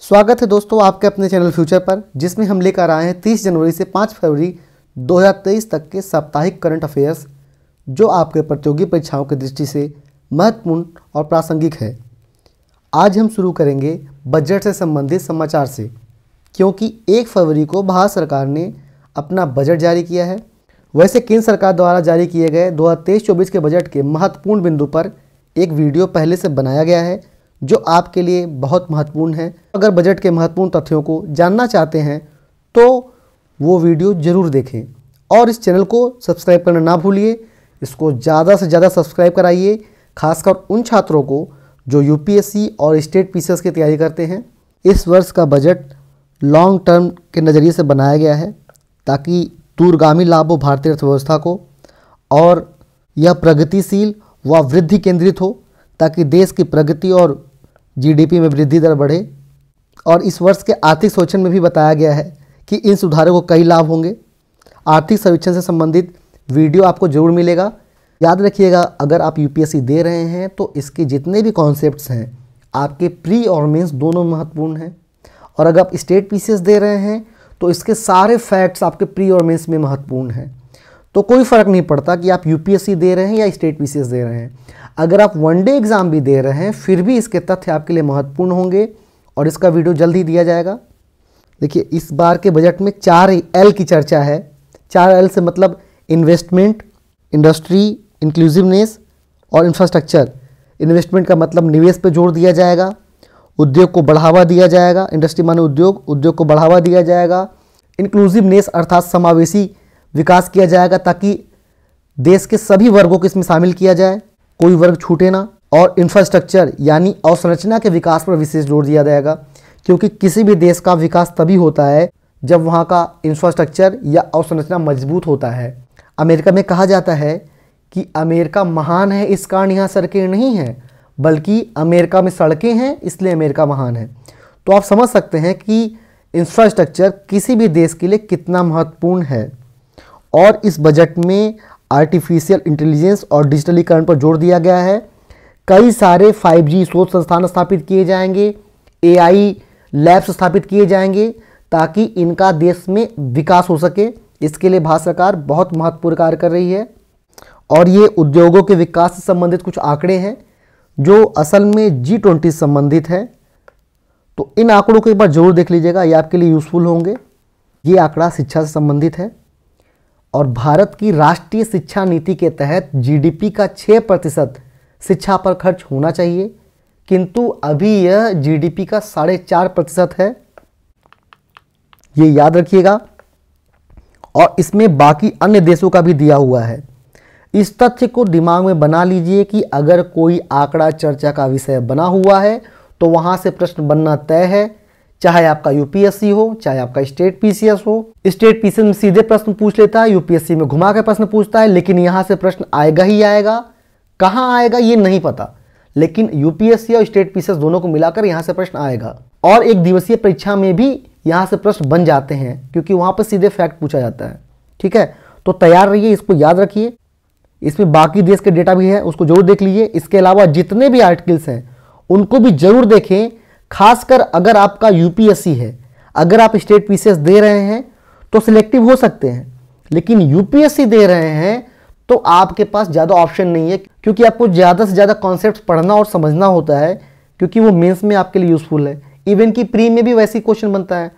स्वागत है दोस्तों आपके अपने चैनल फ्यूचर पर जिसमें हम लेकर आए हैं तीस जनवरी से पाँच फरवरी 2023 तक के साप्ताहिक करंट अफेयर्स जो आपके प्रतियोगी परीक्षाओं की दृष्टि से महत्वपूर्ण और प्रासंगिक है आज हम शुरू करेंगे बजट से संबंधित समाचार से क्योंकि एक फरवरी को भारत सरकार ने अपना बजट जारी किया है वैसे केंद्र सरकार द्वारा जारी किए गए दो हज़ार के बजट के महत्वपूर्ण बिंदु पर एक वीडियो पहले से बनाया गया है जो आपके लिए बहुत महत्वपूर्ण है अगर बजट के महत्वपूर्ण तथ्यों को जानना चाहते हैं तो वो वीडियो ज़रूर देखें और इस चैनल को सब्सक्राइब करना ना भूलिए इसको ज़्यादा से ज़्यादा सब्सक्राइब कराइए खासकर उन छात्रों को जो यूपीएससी और स्टेट पीसीएस की तैयारी करते हैं इस वर्ष का बजट लॉन्ग टर्म के नज़रिए से बनाया गया है ताकि दूरगामी लाभ हो भारतीय अर्थव्यवस्था को और यह प्रगतिशील व वृद्धि केंद्रित हो ताकि देश की प्रगति और जीडीपी में वृद्धि दर बढ़े और इस वर्ष के आर्थिक सर्वेक्षण में भी बताया गया है कि इन सुधारों को कई लाभ होंगे आर्थिक सर्वेक्षण से संबंधित वीडियो आपको जरूर मिलेगा याद रखिएगा अगर आप यूपीएससी दे रहे हैं तो इसके जितने भी कॉन्सेप्ट हैं आपके प्री और मेंस दोनों महत्वपूर्ण हैं और अगर आप स्टेट पीसीएस दे रहे हैं तो इसके सारे फैक्ट्स आपके प्री और मेंस में महत्वपूर्ण हैं तो कोई फ़र्क नहीं पड़ता कि आप यूपीएससी दे रहे हैं या स्टेट पीसीएस दे रहे हैं अगर आप वन डे एग्ज़ाम भी दे रहे हैं फिर भी इसके तथ्य आपके लिए महत्वपूर्ण होंगे और इसका वीडियो जल्द ही दिया जाएगा देखिए इस बार के बजट में चार एल की चर्चा है चार एल से मतलब इन्वेस्टमेंट इंडस्ट्री इंक्लूसिवनेस और इंफ्रास्ट्रक्चर इन्वेस्टमेंट का मतलब निवेश पर जोर दिया जाएगा उद्योग को बढ़ावा दिया जाएगा इंडस्ट्री माने उद्योग उद्योग को बढ़ावा दिया जाएगा इंक्लूसिवनेस अर्थात समावेशी विकास किया जाएगा ताकि देश के सभी वर्गों को इसमें शामिल किया जाए कोई वर्ग छूटे ना और इंफ्रास्ट्रक्चर यानी अवसंरचना के विकास पर विशेष जोर दिया जाएगा क्योंकि किसी भी देश का विकास तभी होता है जब वहाँ का इंफ्रास्ट्रक्चर या अवसंरचना मजबूत होता है अमेरिका में कहा जाता है कि अमेरिका महान है इस कारण यहाँ सड़कें नहीं हैं बल्कि अमेरिका में सड़कें हैं इसलिए अमेरिका महान है तो आप समझ सकते हैं कि इंफ्रास्ट्रक्चर किसी भी देश के लिए कितना महत्वपूर्ण है और इस बजट में आर्टिफिशियल इंटेलिजेंस और डिजिटलीकरण पर जोर दिया गया है कई सारे 5G शोध संस्थान स्थापित किए जाएंगे एआई लैब्स स्थापित किए जाएंगे ताकि इनका देश में विकास हो सके इसके लिए भारत सरकार बहुत महत्वपूर्ण कार्य कर रही है और ये उद्योगों के विकास से संबंधित कुछ आंकड़े हैं जो असल में जी ट्वेंटी संबंधित हैं तो इन आंकड़ों को एक बार जरूर देख लीजिएगा ये आपके लिए यूज़फुल होंगे ये आंकड़ा शिक्षा से संबंधित है और भारत की राष्ट्रीय शिक्षा नीति के तहत जीडीपी का 6 प्रतिशत शिक्षा पर खर्च होना चाहिए किंतु अभी यह जीडीपी का साढ़े चार प्रतिशत है ये याद रखिएगा और इसमें बाकी अन्य देशों का भी दिया हुआ है इस तथ्य को दिमाग में बना लीजिए कि अगर कोई आंकड़ा चर्चा का विषय बना हुआ है तो वहाँ से प्रश्न बनना तय है चाहे आपका यूपीएससी हो चाहे आपका स्टेट पीसीएस हो स्टेट पीसीएस में सीधे प्रश्न पूछ लेता है यूपीएससी में घुमा कर प्रश्न पूछता है लेकिन यहाँ से प्रश्न आएगा ही आएगा कहाँ आएगा ये नहीं पता लेकिन यूपीएससी और स्टेट पीसीएस दोनों को मिलाकर यहाँ से प्रश्न आएगा और एक दिवसीय परीक्षा में भी यहाँ से प्रश्न बन जाते हैं क्योंकि वहां पर सीधे फैक्ट पूछा जाता है ठीक है तो तैयार रहिए इसको याद रखिए इसमें बाकी देश के डेटा भी है उसको जरूर देख लीजिए इसके अलावा जितने भी आर्टिकल्स हैं उनको भी जरूर देखें खासकर अगर आपका यूपीएससी है अगर आप स्टेट पीसीएस दे रहे हैं तो सिलेक्टिव हो सकते हैं लेकिन यूपीएससी दे रहे हैं तो आपके पास ज़्यादा ऑप्शन नहीं है क्योंकि आपको ज़्यादा से ज़्यादा कॉन्सेप्ट पढ़ना और समझना होता है क्योंकि वो मेंस में आपके लिए यूज़फुल है इवन कि प्री में भी वैसे क्वेश्चन बनता है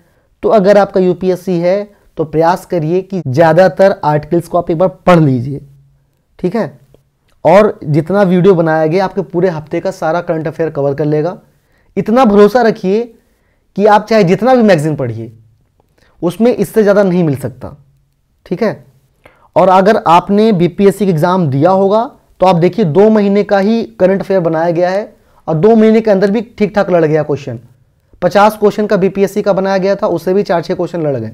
तो अगर आपका यूपीएससी है तो प्रयास करिए कि ज़्यादातर आर्टिकल्स को आप एक बार पढ़ लीजिए ठीक है और जितना वीडियो बनाया गया आपके पूरे हफ्ते का सारा करंट अफेयर कवर कर लेगा इतना भरोसा रखिए कि आप चाहे जितना भी मैगजीन पढ़िए उसमें इससे ज़्यादा नहीं मिल सकता ठीक है और अगर आपने बी पी सी का एग्ज़ाम दिया होगा तो आप देखिए दो महीने का ही करंट अफेयर बनाया गया है और दो महीने के अंदर भी ठीक ठाक लड़ गया क्वेश्चन पचास क्वेश्चन का बीपीएससी का बनाया गया था उससे भी चार छः क्वेश्चन लड़ गए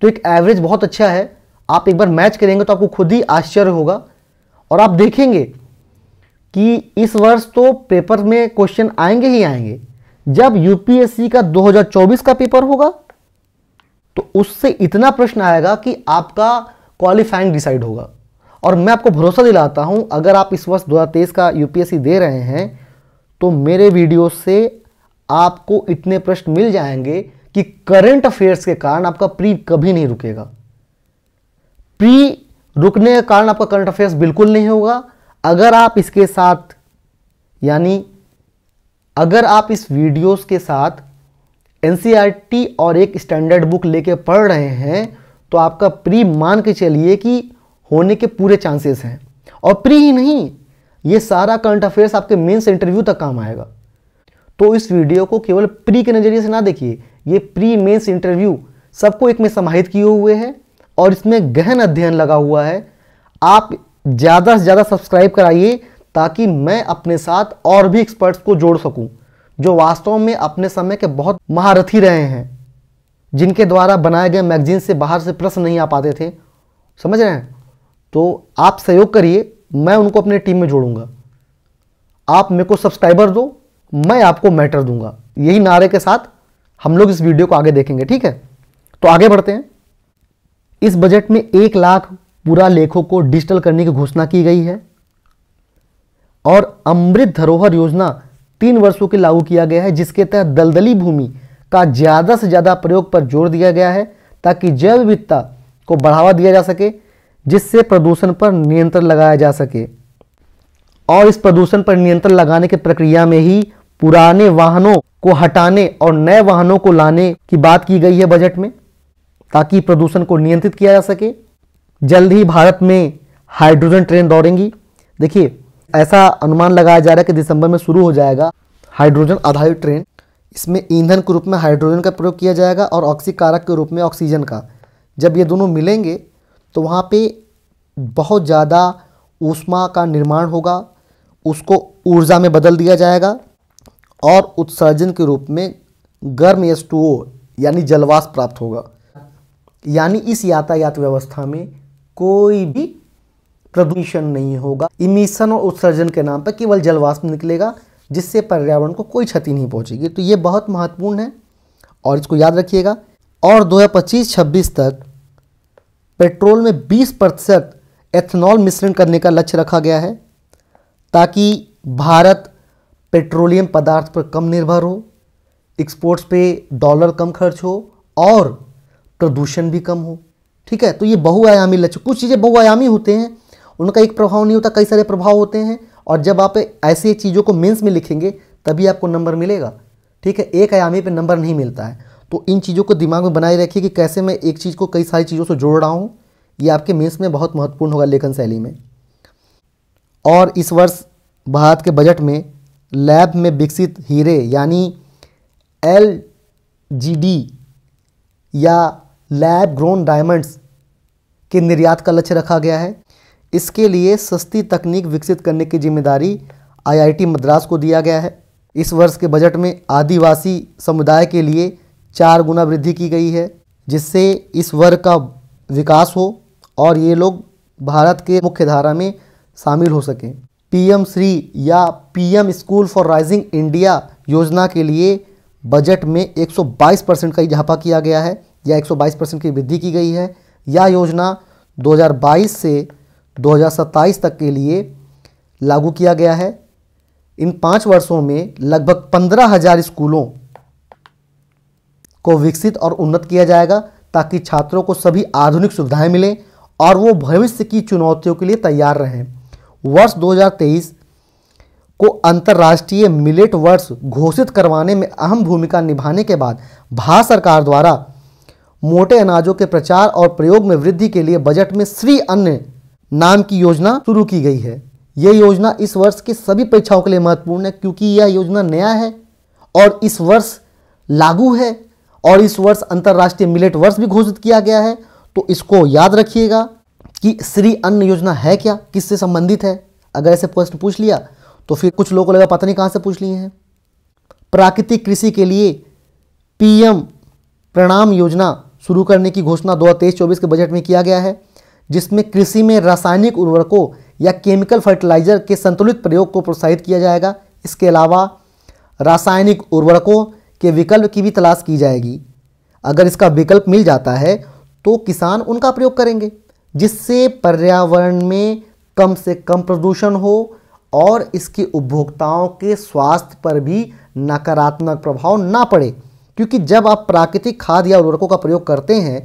तो एक एवरेज बहुत अच्छा है आप एक बार मैच करेंगे तो आपको खुद ही आश्चर्य होगा और आप देखेंगे कि इस वर्ष तो पेपर में क्वेश्चन आएंगे ही आएंगे जब यूपीएससी का 2024 का पेपर होगा तो उससे इतना प्रश्न आएगा कि आपका क्वालिफाइंग डिसाइड होगा और मैं आपको भरोसा दिलाता हूं अगर आप इस वर्ष 2023 का यूपीएससी दे रहे हैं तो मेरे वीडियो से आपको इतने प्रश्न मिल जाएंगे कि करंट अफेयर्स के कारण आपका प्री कभी नहीं रुकेगा प्री रुकने के कारण आपका करंट अफेयर्स बिल्कुल नहीं होगा अगर आप इसके साथ यानी अगर आप इस वीडियोस के साथ एन e और एक स्टैंडर्ड बुक लेके पढ़ रहे हैं तो आपका प्री मान के चलिए कि होने के पूरे चांसेस हैं और प्री ही नहीं ये सारा करंट अफेयर्स आपके मेंस इंटरव्यू तक काम आएगा तो इस वीडियो को केवल प्री के नज़रिए से ना देखिए ये प्री मेंस इंटरव्यू सबको एक में समाहित किए हुए है और इसमें गहन अध्ययन लगा हुआ है आप ज़्यादा से ज़्यादा सब्सक्राइब कराइए ताकि मैं अपने साथ और भी एक्सपर्ट्स को जोड़ सकूं जो वास्तव में अपने समय के बहुत महारथी रहे हैं जिनके द्वारा बनाए गए मैगजीन से बाहर से प्रश्न नहीं आ पाते थे समझ रहे हैं तो आप सहयोग करिए मैं उनको अपनी टीम में जोड़ूंगा आप मेरे को सब्सक्राइबर दो मैं आपको मैटर दूंगा यही नारे के साथ हम लोग इस वीडियो को आगे देखेंगे ठीक है तो आगे बढ़ते हैं इस बजट में एक लाख पूरा लेखों को डिजिटल करने की घोषणा की गई है और अमृत धरोहर योजना तीन वर्षों के लागू किया गया है जिसके तहत दलदली भूमि का ज़्यादा से ज़्यादा प्रयोग पर जोर दिया गया है ताकि जैव विविधता को बढ़ावा दिया जा सके जिससे प्रदूषण पर नियंत्रण लगाया जा सके और इस प्रदूषण पर नियंत्रण लगाने की प्रक्रिया में ही पुराने वाहनों को हटाने और नए वाहनों को लाने की बात की गई है बजट में ताकि प्रदूषण को नियंत्रित किया जा सके जल्द ही भारत में हाइड्रोजन ट्रेन दौड़ेंगी देखिए ऐसा अनुमान लगाया जा रहा है कि दिसंबर में शुरू हो जाएगा हाइड्रोजन आधारित ट्रेन इसमें ईंधन के रूप में हाइड्रोजन का प्रयोग किया जाएगा और ऑक्सीकारक के रूप में ऑक्सीजन का जब ये दोनों मिलेंगे तो वहाँ पे बहुत ज़्यादा ऊष्मा का निर्माण होगा उसको ऊर्जा में बदल दिया जाएगा और उत्सर्जन के रूप में गर्म एस यानी जलवास प्राप्त होगा यानी इस यातायात व्यवस्था में कोई भी प्रदूषण नहीं होगा इमिशन और उत्सर्जन के नाम पर केवल जलवाष्प निकलेगा जिससे पर्यावरण को कोई क्षति नहीं पहुंचेगी तो ये बहुत महत्वपूर्ण है और इसको याद रखिएगा और 2025-26 तक पेट्रोल में 20 प्रतिशत एथेनॉल मिश्रण करने का लक्ष्य रखा गया है ताकि भारत पेट्रोलियम पदार्थ पर कम निर्भर हो एक्सपोर्ट्स पे डॉलर कम खर्च हो और प्रदूषण भी कम हो ठीक है तो ये बहुआयामी लक्ष्य कुछ चीज़ें बहुआयामी होते हैं उनका एक प्रभाव नहीं होता कई सारे प्रभाव होते हैं और जब आप ऐसी चीज़ों को मेंस में लिखेंगे तभी आपको नंबर मिलेगा ठीक है एक आयामी पे नंबर नहीं मिलता है तो इन चीज़ों को दिमाग में बनाए रखिए कि कैसे मैं एक चीज़ को कई सारी चीज़ों से जोड़ रहा हूँ ये आपके मेंस में बहुत महत्वपूर्ण होगा लेखन शैली में और इस वर्ष भारत के बजट में लैब में विकसित हीरे यानी एल जी डी या लैब ग्रोन डायमंड्स के निर्यात का लक्ष्य रखा गया है इसके लिए सस्ती तकनीक विकसित करने की जिम्मेदारी आईआईटी मद्रास को दिया गया है इस वर्ष के बजट में आदिवासी समुदाय के लिए चार गुना वृद्धि की गई है जिससे इस वर्ग का विकास हो और ये लोग भारत के मुख्य धारा में शामिल हो सकें पीएम श्री या PM school for rising India योजना के लिए बजट में 122 परसेंट का इजाफा किया गया है या 122 परसेंट की वृद्धि की गई है यह योजना 2022 से 2027 तक के लिए लागू किया गया है इन पाँच वर्षों में लगभग पंद्रह हजार स्कूलों को विकसित और उन्नत किया जाएगा ताकि छात्रों को सभी आधुनिक सुविधाएं मिलें और वो भविष्य की चुनौतियों के लिए तैयार रहें वर्ष 2023 को अंतर्राष्ट्रीय मिलेट वर्ष घोषित करवाने में अहम भूमिका निभाने के बाद भारत सरकार द्वारा मोटे अनाजों के प्रचार और प्रयोग में वृद्धि के लिए बजट में श्री अन्न नाम की योजना शुरू की गई है यह योजना इस वर्ष की सभी परीक्षाओं के लिए महत्वपूर्ण है क्योंकि यह योजना नया है और इस वर्ष लागू है और इस वर्ष अंतर्राष्ट्रीय मिलेट वर्ष भी घोषित किया गया है तो इसको याद रखिएगा कि श्री अन्न योजना है क्या किससे संबंधित है अगर ऐसे प्रश्न पूछ लिया तो फिर कुछ लोगों को लगा पता नहीं कहाँ से पूछ लिए हैं प्राकृतिक कृषि के लिए पीएम प्रणाम योजना शुरू करने की घोषणा दो हज़ार के बजट में किया गया है जिसमें कृषि में रासायनिक उर्वरकों या केमिकल फर्टिलाइजर के संतुलित प्रयोग को प्रोत्साहित किया जाएगा इसके अलावा रासायनिक उर्वरकों के विकल्प की भी तलाश की जाएगी अगर इसका विकल्प मिल जाता है तो किसान उनका प्रयोग करेंगे जिससे पर्यावरण में कम से कम प्रदूषण हो और इसके उपभोक्ताओं के स्वास्थ्य पर भी नकारात्मक प्रभाव ना पड़े क्योंकि जब आप प्राकृतिक खाद या उर्वरकों का प्रयोग करते हैं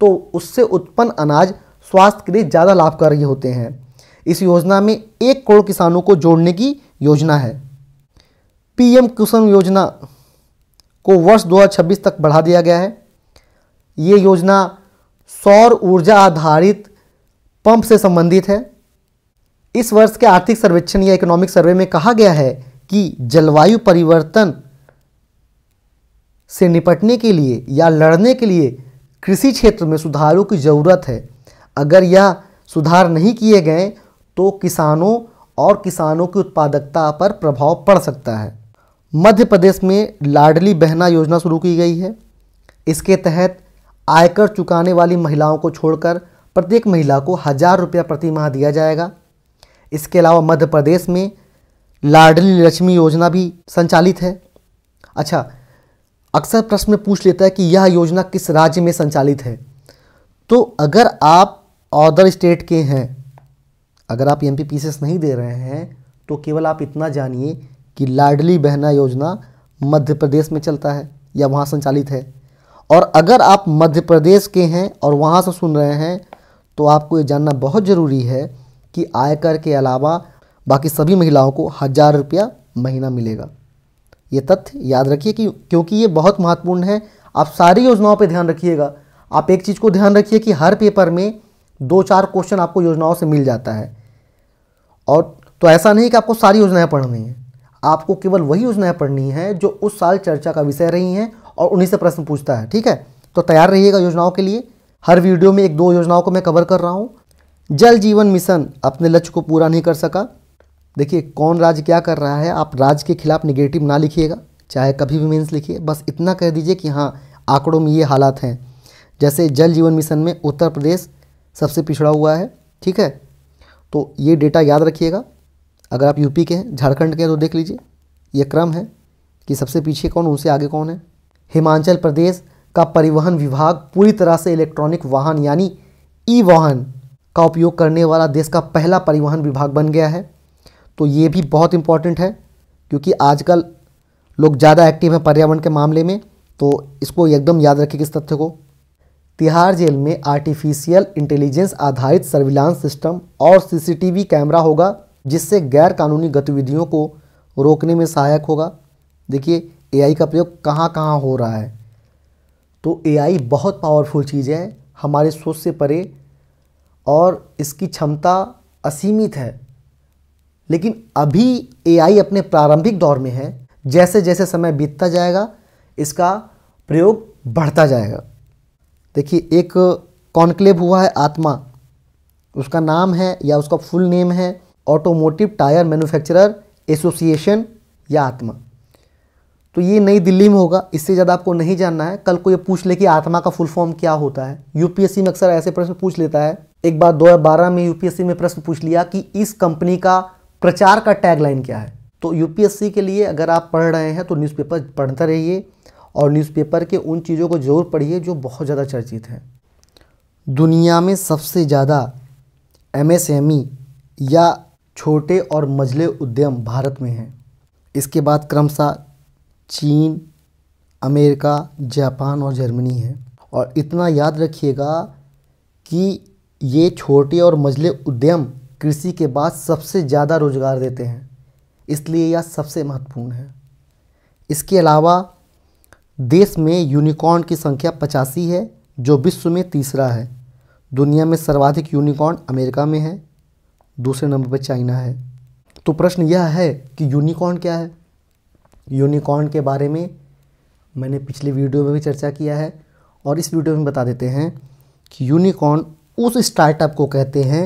तो उससे उत्पन्न अनाज स्वास्थ्य के लिए ज़्यादा लाभकारी होते हैं इस योजना में एक करोड़ किसानों को जोड़ने की योजना है पीएम किसान योजना को वर्ष 2026 तक बढ़ा दिया गया है ये योजना सौर ऊर्जा आधारित पंप से संबंधित है इस वर्ष के आर्थिक सर्वेक्षण या इकोनॉमिक सर्वे में कहा गया है कि जलवायु परिवर्तन से निपटने के लिए या लड़ने के लिए कृषि क्षेत्र में सुधारों की ज़रूरत है अगर यह सुधार नहीं किए गए तो किसानों और किसानों की उत्पादकता पर प्रभाव पड़ सकता है मध्य प्रदेश में लाडली बहना योजना शुरू की गई है इसके तहत आयकर चुकाने वाली महिलाओं को छोड़कर प्रत्येक महिला को हज़ार रुपया प्रति माह दिया जाएगा इसके अलावा मध्य प्रदेश में लाडली लक्ष्मी योजना भी संचालित है अच्छा अक्सर प्रश्न में पूछ लेता है कि यह योजना किस राज्य में संचालित है तो अगर आप अदर स्टेट के हैं अगर आप एम पी नहीं दे रहे हैं तो केवल आप इतना जानिए कि लाडली बहना योजना मध्य प्रदेश में चलता है या वहाँ संचालित है और अगर आप मध्य प्रदेश के हैं और वहाँ से सुन रहे हैं तो आपको ये जानना बहुत ज़रूरी है कि आयकर के अलावा बाकी सभी महिलाओं को हज़ार रुपया महीना मिलेगा ये तथ्य याद रखिए कि क्योंकि ये बहुत महत्वपूर्ण है आप सारी योजनाओं पर ध्यान रखिएगा आप एक चीज़ को ध्यान रखिए कि हर पेपर में दो चार क्वेश्चन आपको योजनाओं से मिल जाता है और तो ऐसा नहीं कि आपको सारी योजनाएं पढ़नी है आपको केवल वही योजनाएं पढ़नी है जो उस साल चर्चा का विषय रही हैं और उन्हीं से प्रश्न पूछता है ठीक है तो तैयार रहिएगा योजनाओं के लिए हर वीडियो में एक दो योजनाओं को मैं कवर कर रहा हूँ जल जीवन मिशन अपने लक्ष्य को पूरा नहीं कर सका देखिए कौन राज्य क्या कर रहा है आप राज्य के खिलाफ निगेटिव ना लिखिएगा चाहे कभी भी मीन्स लिखिए बस इतना कह दीजिए कि हाँ आंकड़ों में ये हालात हैं जैसे जल जीवन मिशन में उत्तर प्रदेश सबसे पिछड़ा हुआ है ठीक है तो ये डेटा याद रखिएगा अगर आप यूपी के हैं झारखंड के हैं तो देख लीजिए ये क्रम है कि सबसे पीछे कौन उनसे आगे कौन है हिमाचल प्रदेश का परिवहन विभाग पूरी तरह से इलेक्ट्रॉनिक वाहन यानी ई वाहन का उपयोग करने वाला देश का पहला परिवहन विभाग बन गया है तो ये भी बहुत इम्पॉर्टेंट है क्योंकि आजकल लोग ज़्यादा एक्टिव हैं पर्यावरण के मामले में तो इसको एकदम याद रखें किस तथ्य को तिहाड़ जेल में आर्टिफिशियल इंटेलिजेंस आधारित सर्विलांस सिस्टम और सीसीटीवी कैमरा होगा जिससे गैर कानूनी गतिविधियों को रोकने में सहायक होगा देखिए एआई का प्रयोग कहाँ कहाँ हो रहा है तो एआई बहुत पावरफुल चीज़ है हमारे सोच से परे और इसकी क्षमता असीमित है लेकिन अभी एआई अपने प्रारंभिक दौर में है जैसे जैसे समय बीतता जाएगा इसका प्रयोग बढ़ता जाएगा देखिए एक कॉन्क्लेव हुआ है आत्मा उसका नाम है या उसका फुल नेम है ऑटोमोटिव टायर मैन्युफैक्चरर एसोसिएशन या आत्मा तो ये नई दिल्ली में होगा इससे ज़्यादा आपको नहीं जानना है कल को ये पूछ ले कि आत्मा का फुल फॉर्म क्या होता है यूपीएससी में अक्सर ऐसे प्रश्न पूछ लेता है एक बार दो में यूपीएससी में प्रश्न पूछ लिया कि इस कंपनी का प्रचार का टैगलाइन क्या है तो यूपीएससी के लिए अगर आप पढ़ रहे हैं तो न्यूज़पेपर पढ़ते रहिए और न्यूज़पेपर के उन चीज़ों को ज़रूर पढ़िए जो बहुत ज़्यादा चर्चित हैं दुनिया में सबसे ज़्यादा एमएसएमई e या छोटे और मझले उद्यम भारत में हैं इसके बाद क्रमशः चीन अमेरिका जापान और जर्मनी है और इतना याद रखिएगा कि ये छोटे और मझले उद्यम कृषि के बाद सबसे ज़्यादा रोज़गार देते हैं इसलिए यह सबसे महत्वपूर्ण है इसके अलावा देश में यूनिकॉर्न की संख्या पचासी है जो विश्व में तीसरा है दुनिया में सर्वाधिक यूनिकॉर्न अमेरिका में है दूसरे नंबर पर चाइना है तो प्रश्न यह है कि यूनिकॉर्न क्या है यूनिकॉर्न के बारे में मैंने पिछले वीडियो में भी चर्चा किया है और इस वीडियो में बता देते हैं कि यूनिकॉर्न उस स्टार्टअप को कहते हैं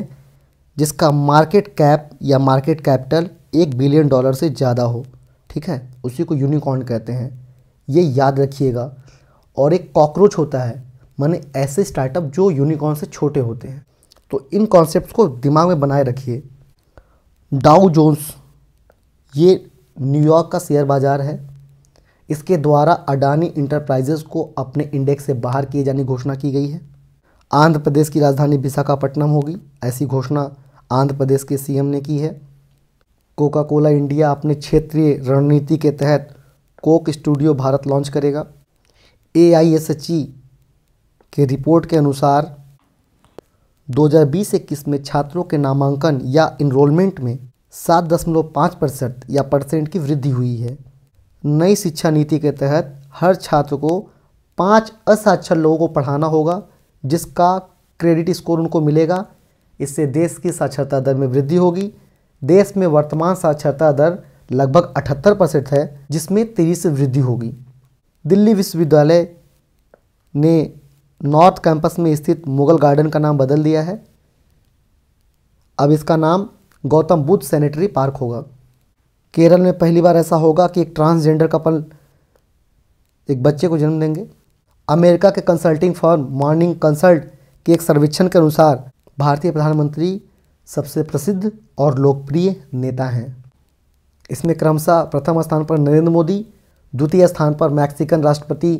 जिसका मार्केट कैप या मार्केट कैपिटल एक बिलियन डॉलर से ज़्यादा हो ठीक है उसी को यूनिकॉर्न कहते हैं ये याद रखिएगा और एक कॉकरोच होता है माने ऐसे स्टार्टअप जो यूनिकॉर्न से छोटे होते हैं तो इन कॉन्सेप्ट को दिमाग में बनाए रखिए डाउ जोन्स ये न्यूयॉर्क का शेयर बाज़ार है इसके द्वारा अडानी इंटरप्राइजेस को अपने इंडेक्स से बाहर किए जाने की घोषणा की गई है आंध्र प्रदेश की राजधानी विशाखापट्टनम होगी ऐसी घोषणा आंध्र प्रदेश के सीएम ने की है कोका कोला इंडिया अपने क्षेत्रीय रणनीति के तहत कोक स्टूडियो भारत लॉन्च करेगा ए e के रिपोर्ट के अनुसार 2020-21 में छात्रों के नामांकन या इनरोलमेंट में 7.5 परसेंट या परसेंट की वृद्धि हुई है नई शिक्षा नीति के तहत हर छात्र को पाँच असाक्षर लोगों को पढ़ाना होगा जिसका क्रेडिट स्कोर उनको मिलेगा इससे देश की साक्षरता दर में वृद्धि होगी देश में वर्तमान साक्षरता दर लगभग 78 परसेंट है जिसमें तेजी से वृद्धि होगी दिल्ली विश्वविद्यालय ने नॉर्थ कैंपस में स्थित मुगल गार्डन का नाम बदल दिया है अब इसका नाम गौतम बुद्ध सैनिटरी पार्क होगा केरल में पहली बार ऐसा होगा कि एक ट्रांसजेंडर कपल एक बच्चे को जन्म देंगे अमेरिका के कंसल्टिंग फॉर मॉर्निंग कंसल्ट के एक सर्वेक्षण के अनुसार भारतीय प्रधानमंत्री सबसे प्रसिद्ध और लोकप्रिय नेता हैं इसमें क्रमशः प्रथम स्थान पर नरेंद्र मोदी द्वितीय स्थान पर मैक्सिकन राष्ट्रपति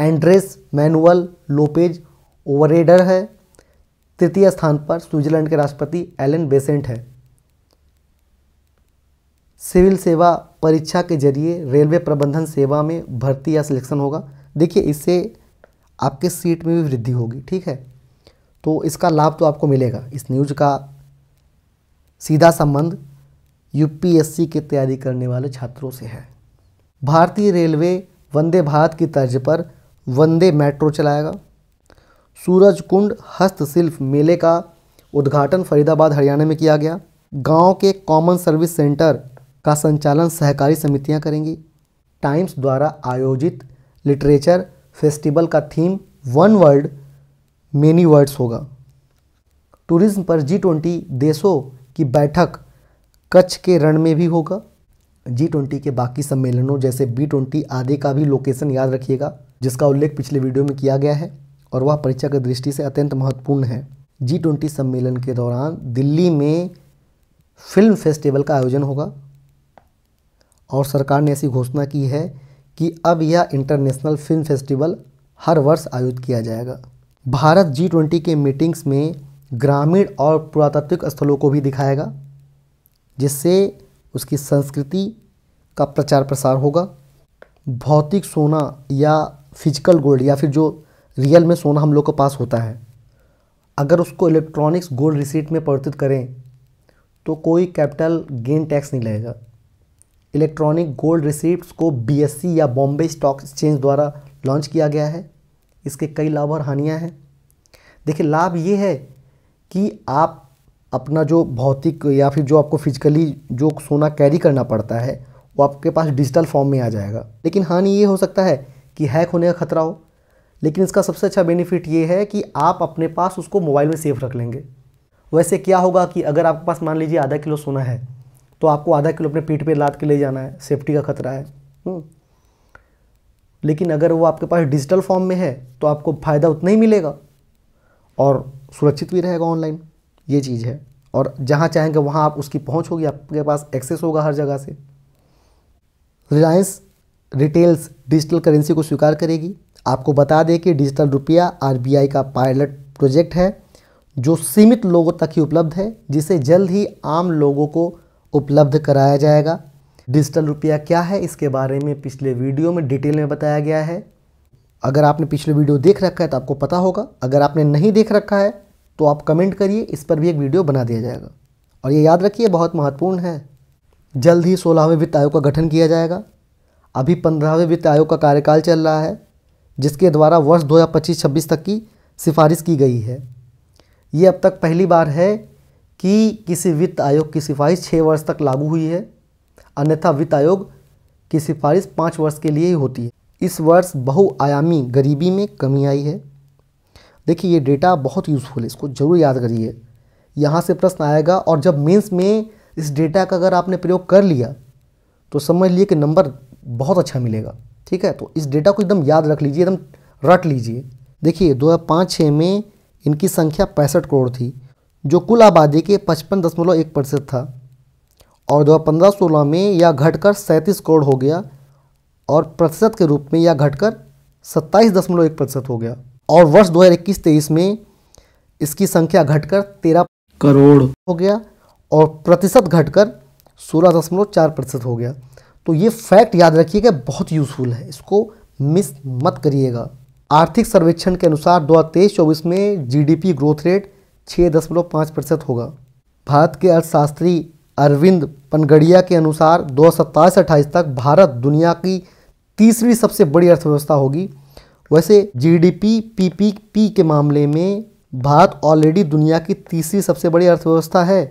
एंड्रेस मैनुअल लोपेज ओवरेडर है तृतीय स्थान पर स्विट्जरलैंड के राष्ट्रपति एलन बेसेंट है सिविल सेवा परीक्षा के जरिए रेलवे प्रबंधन सेवा में भर्ती या सिलेक्शन होगा देखिए इससे आपके सीट में भी वृद्धि होगी ठीक है तो इसका लाभ तो आपको मिलेगा इस न्यूज का सीधा संबंध यूपीएससी की तैयारी करने वाले छात्रों से है भारतीय रेलवे वंदे भारत की तर्ज पर वंदे मेट्रो चलाएगा सूरज कुंड हस्तशिल्प मेले का उद्घाटन फरीदाबाद हरियाणा में किया गया गांव के कॉमन सर्विस सेंटर का संचालन सहकारी समितियां करेंगी टाइम्स द्वारा आयोजित लिटरेचर फेस्टिवल का theme one world many words होगा टूरिज्म पर जी ट्वेंटी देशों की बैठक कच्छ के रण में भी होगा जी ट्वेंटी के बाकी सम्मेलनों जैसे बी ट्वेंटी आदि का भी लोकेशन याद रखिएगा जिसका उल्लेख पिछले वीडियो में किया गया है और वह परीक्षा की दृष्टि से अत्यंत महत्वपूर्ण है जी ट्वेंटी सम्मेलन के दौरान दिल्ली में फिल्म फेस्टिवल का आयोजन होगा और सरकार ने ऐसी घोषणा की है कि अब यह इंटरनेशनल फिल्म फेस्टिवल हर वर्ष आयोजित किया जाएगा भारत जी ट्वेंटी के मीटिंग्स में ग्रामीण और पुरातात्विक स्थलों को भी दिखाएगा जिससे उसकी संस्कृति का प्रचार प्रसार होगा भौतिक सोना या फिजिकल गोल्ड या फिर जो रियल में सोना हम लोग के पास होता है अगर उसको इलेक्ट्रॉनिक्स गोल्ड रिसीट में परिवर्तित करें तो कोई कैपिटल गेन टैक्स नहीं लगेगा इलेक्ट्रॉनिक गोल्ड रिसीट्स को बीएससी या बॉम्बे स्टॉक एक्सचेंज द्वारा लॉन्च किया गया है इसके कई लाभ और हानियाँ हैं देखिए लाभ ये है कि आप अपना जो भौतिक या फिर जो आपको फिजिकली जो सोना कैरी करना पड़ता है वो आपके पास डिजिटल फॉर्म में आ जाएगा लेकिन हानि ये हो सकता है कि हैक होने का खतरा हो लेकिन इसका सबसे अच्छा बेनिफिट ये है कि आप अपने पास उसको मोबाइल में सेफ रख लेंगे वैसे क्या होगा कि अगर आपके पास मान लीजिए आधा किलो सोना है तो आपको आधा किलो अपने पीठ पर लाद के ले जाना है सेफ्टी का खतरा है हम्म। लेकिन अगर वो आपके पास डिजिटल फॉर्म में है तो आपको फ़ायदा उतना ही मिलेगा और सुरक्षित भी रहेगा ऑनलाइन ये चीज़ है और जहाँ चाहेंगे वहाँ आप उसकी पहुँच होगी आपके पास एक्सेस होगा हर जगह से रिलायंस रिटेल्स डिजिटल करेंसी को स्वीकार करेगी आपको बता दें कि डिजिटल रुपया आर का पायलट प्रोजेक्ट है जो सीमित लोगों तक ही उपलब्ध है जिसे जल्द ही आम लोगों को उपलब्ध कराया जाएगा डिजिटल रुपया क्या है इसके बारे में पिछले वीडियो में डिटेल में बताया गया है अगर आपने पिछले वीडियो देख रखा है तो आपको पता होगा अगर आपने नहीं देख रखा है तो आप कमेंट करिए इस पर भी एक वीडियो बना दिया जाएगा और ये याद रखिए बहुत महत्वपूर्ण है जल्द ही सोलहवें वित्त आयोग का गठन किया जाएगा अभी पंद्रहवें वित्त आयोग का कार्यकाल चल रहा है जिसके द्वारा वर्ष दो हज़ार पच्चीस छब्बीस तक की सिफारिश की गई है ये अब तक पहली बार है कि किसी वित्त आयोग की सिफारिश छः वर्ष तक लागू हुई है अन्यथा वित्त आयोग की सिफारिश पाँच वर्ष के लिए ही होती है इस वर्ष बहुआयामी गरीबी में कमी आई है देखिए ये डेटा बहुत यूज़फुल है इसको ज़रूर याद करिए यहाँ से प्रश्न आएगा और जब मेंस में इस डेटा का अगर आपने प्रयोग कर लिया तो समझ लिए कि नंबर बहुत अच्छा मिलेगा ठीक है तो इस डेटा को एकदम याद रख लीजिए एकदम रट लीजिए देखिए दो हज़ार पाँच छः में इनकी संख्या पैंसठ करोड़ थी जो कुल आबादी के पचपन दशमलव एक प्रतिशत था और दो हज़ार पंद्रह में यह घटकर सैंतीस करोड़ हो गया और प्रतिशत के रूप में यह घटकर सत्ताईस दशमलव एक प्रतिशत हो गया और वर्ष दो हज़ार इक्कीस तेईस में इसकी संख्या घटकर तेरह करोड़ हो गया और प्रतिशत घटकर सोलह दशमलव चार प्रतिशत हो गया तो ये फैक्ट याद रखिएगा बहुत यूज़फुल है इसको मिस मत करिएगा आर्थिक सर्वेक्षण के अनुसार दो हज़ार तेईस चौबीस में जीडीपी ग्रोथ रेट छः दशमलव पाँच प्रतिशत होगा भारत के अर्थशास्त्री अरविंद पनगड़िया के अनुसार दो हज़ार सत्ताईस अट्ठाईस तक भारत दुनिया की तीसरी सबसे बड़ी अर्थव्यवस्था होगी वैसे जीडीपी पीपीपी के मामले में भारत ऑलरेडी दुनिया की तीसरी सबसे बड़ी अर्थव्यवस्था है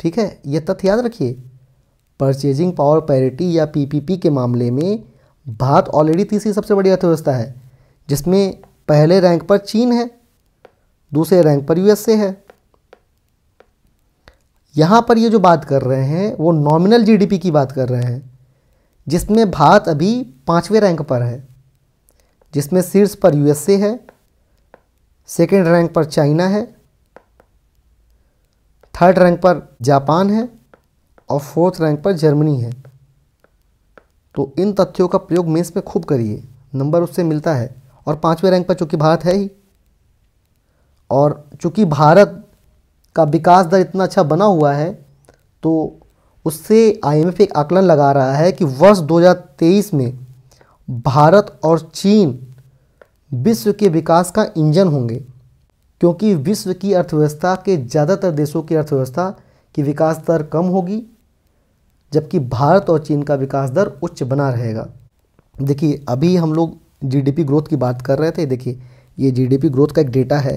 ठीक है यह तथ्य याद रखिए परचेजिंग पावर पैरिटी या पीपीपी के मामले में भारत ऑलरेडी तीसरी सबसे बड़ी अर्थव्यवस्था है जिसमें पहले रैंक पर चीन है दूसरे रैंक पर यूएसए है यहाँ पर ये जो बात कर रहे हैं वो नॉमिनल जीडीपी की बात कर रहे हैं जिसमें भारत अभी पाँचवें रैंक पर है जिसमें शीर्ष पर यूएसए है सेकेंड रैंक पर चाइना है थर्ड रैंक पर जापान है और फोर्थ रैंक पर जर्मनी है तो इन तथ्यों का प्रयोग मेंस में खूब करिए नंबर उससे मिलता है और पाँचवें रैंक पर चूँकि भारत है ही और चूँकि भारत का विकास दर इतना अच्छा बना हुआ है तो उससे आईएमएफ एक आकलन लगा रहा है कि वर्ष 2023 में भारत और चीन विश्व के विकास का इंजन होंगे क्योंकि विश्व की अर्थव्यवस्था के ज़्यादातर देशों की अर्थव्यवस्था की विकास दर कम होगी जबकि भारत और चीन का विकास दर उच्च बना रहेगा देखिए अभी हम लोग जीडीपी ग्रोथ की बात कर रहे थे देखिए ये जीडीपी ग्रोथ का एक डेटा है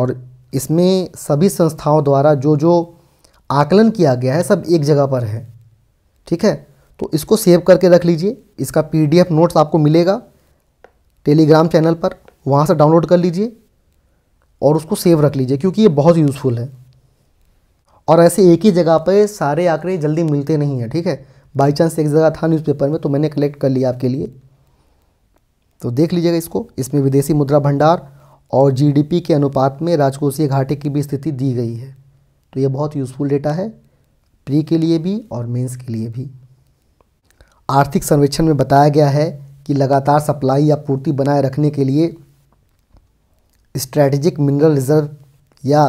और इसमें सभी संस्थाओं द्वारा जो जो आकलन किया गया है सब एक जगह पर है ठीक है तो इसको सेव करके रख लीजिए इसका पीडीएफ नोट्स आपको मिलेगा टेलीग्राम चैनल पर वहाँ से डाउनलोड कर लीजिए और उसको सेव रख लीजिए क्योंकि ये बहुत यूज़फुल है और ऐसे एक ही जगह पर सारे आंकड़े जल्दी मिलते नहीं हैं ठीक है बाई चांस एक जगह था न्यूज़पेपर में तो मैंने कलेक्ट कर लिया आपके लिए तो देख लीजिएगा इसको इसमें विदेशी मुद्रा भंडार और जीडीपी के अनुपात में राजकोषीय घाटे की भी स्थिति दी गई है तो ये बहुत यूज़फुल डेटा है प्री के लिए भी और मेंस के लिए भी आर्थिक सर्वेक्षण में बताया गया है कि लगातार सप्लाई या पूर्ति बनाए रखने के लिए स्ट्रैटेजिक मिनरल रिजर्व या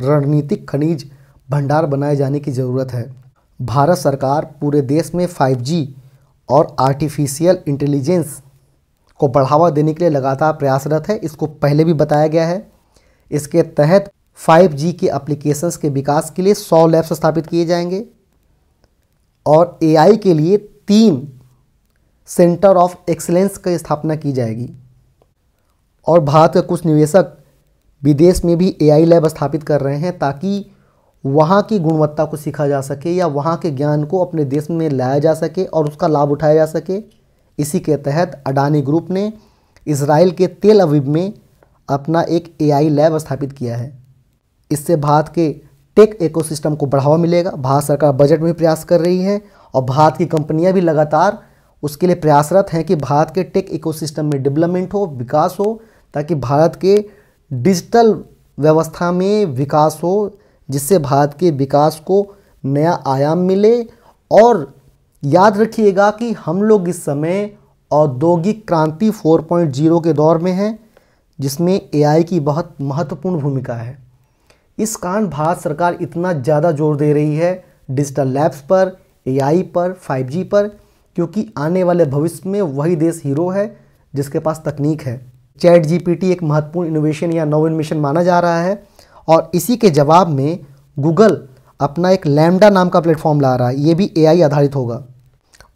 रणनीतिक खनिज भंडार बनाए जाने की ज़रूरत है भारत सरकार पूरे देश में 5G और आर्टिफिशियल इंटेलिजेंस को बढ़ावा देने के लिए लगातार प्रयासरत है इसको पहले भी बताया गया है इसके तहत 5G के एप्लीकेशंस के विकास के लिए 100 लैब्स स्थापित किए जाएंगे और एआई के लिए तीन सेंटर ऑफ एक्सलेंस की स्थापना की जाएगी और भारत के कुछ निवेशक विदेश में भी एआई लैब स्थापित कर रहे हैं ताकि वहाँ की गुणवत्ता को सीखा जा सके या वहाँ के ज्ञान को अपने देश में लाया जा सके और उसका लाभ उठाया जा सके इसी के तहत अडानी ग्रुप ने इसराइल के तेल अवीब में अपना एक एआई लैब स्थापित किया है इससे भारत के टेक इकोसिस्टम को बढ़ावा मिलेगा भारत सरकार बजट में प्रयास कर रही है और भारत की कंपनियां भी लगातार उसके लिए प्रयासरत हैं कि भारत के टेक इकोसिस्टम में डेवलपमेंट हो विकास हो ताकि भारत के डिजिटल व्यवस्था में विकास हो जिससे भारत के विकास को नया आयाम मिले और याद रखिएगा कि हम लोग इस समय औद्योगिक क्रांति 4.0 के दौर में हैं जिसमें एआई की बहुत महत्वपूर्ण भूमिका है इस कारण भारत सरकार इतना ज़्यादा जोर दे रही है डिजिटल लैब्स पर एआई पर 5G पर क्योंकि आने वाले भविष्य में वही देश हीरो है जिसके पास तकनीक है चैट जीपीटी एक महत्वपूर्ण इनोवेशन या नोवेनमेशन माना जा रहा है और इसी के जवाब में गूगल अपना एक लैमडा नाम का प्लेटफॉर्म ला रहा है ये भी एआई आधारित होगा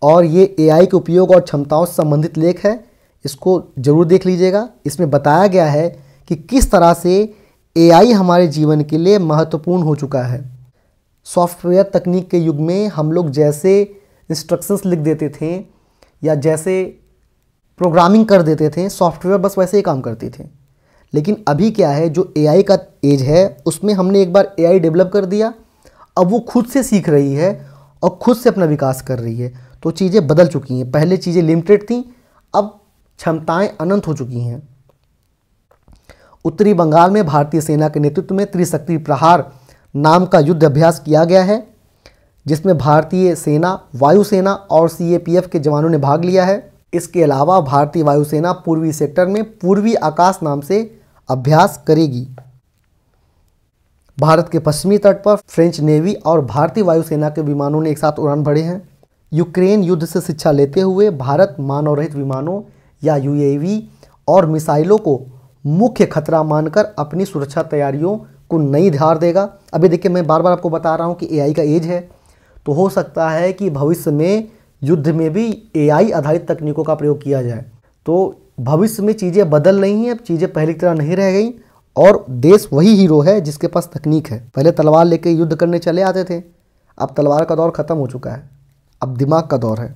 और ये एआई के उपयोग और क्षमताओं से संबंधित लेख है इसको ज़रूर देख लीजिएगा इसमें बताया गया है कि किस तरह से एआई हमारे जीवन के लिए महत्वपूर्ण हो चुका है सॉफ्टवेयर तकनीक के युग में हम लोग जैसे इंस्ट्रक्शंस लिख देते थे या जैसे प्रोग्रामिंग कर देते थे सॉफ्टवेयर बस वैसे ही काम करते थे लेकिन अभी क्या है जो ए का एज है उसमें हमने एक बार ए डेवलप कर दिया अब वो खुद से सीख रही है और खुद से अपना विकास कर रही है तो चीज़ें बदल चुकी हैं पहले चीज़ें लिमिटेड थी अब क्षमताएं अनंत हो चुकी हैं उत्तरी बंगाल में भारतीय सेना के नेतृत्व में त्रिशक्ति प्रहार नाम का युद्ध अभ्यास किया गया है जिसमें भारतीय सेना वायुसेना और सीएपीएफ के जवानों ने भाग लिया है इसके अलावा भारतीय वायुसेना पूर्वी सेक्टर में पूर्वी आकाश नाम से अभ्यास करेगी भारत के पश्चिमी तट पर फ्रेंच नेवी और भारतीय वायुसेना के विमानों ने एक साथ उड़ान भरे हैं यूक्रेन युद्ध से शिक्षा लेते हुए भारत मानव रहित विमानों या यूएवी और मिसाइलों को मुख्य खतरा मानकर अपनी सुरक्षा तैयारियों को नई धार देगा अभी देखिए मैं बार बार आपको बता रहा हूँ कि एआई का एज है तो हो सकता है कि भविष्य में युद्ध में भी एआई आधारित तकनीकों का प्रयोग किया जाए तो भविष्य में चीज़ें बदल रही हैं अब चीज़ें पहले की तरह नहीं रह गई और देश वही हीरो है जिसके पास तकनीक है पहले तलवार लेके युद्ध करने चले आते थे अब तलवार का दौर ख़त्म हो चुका है अब दिमाग का दौर है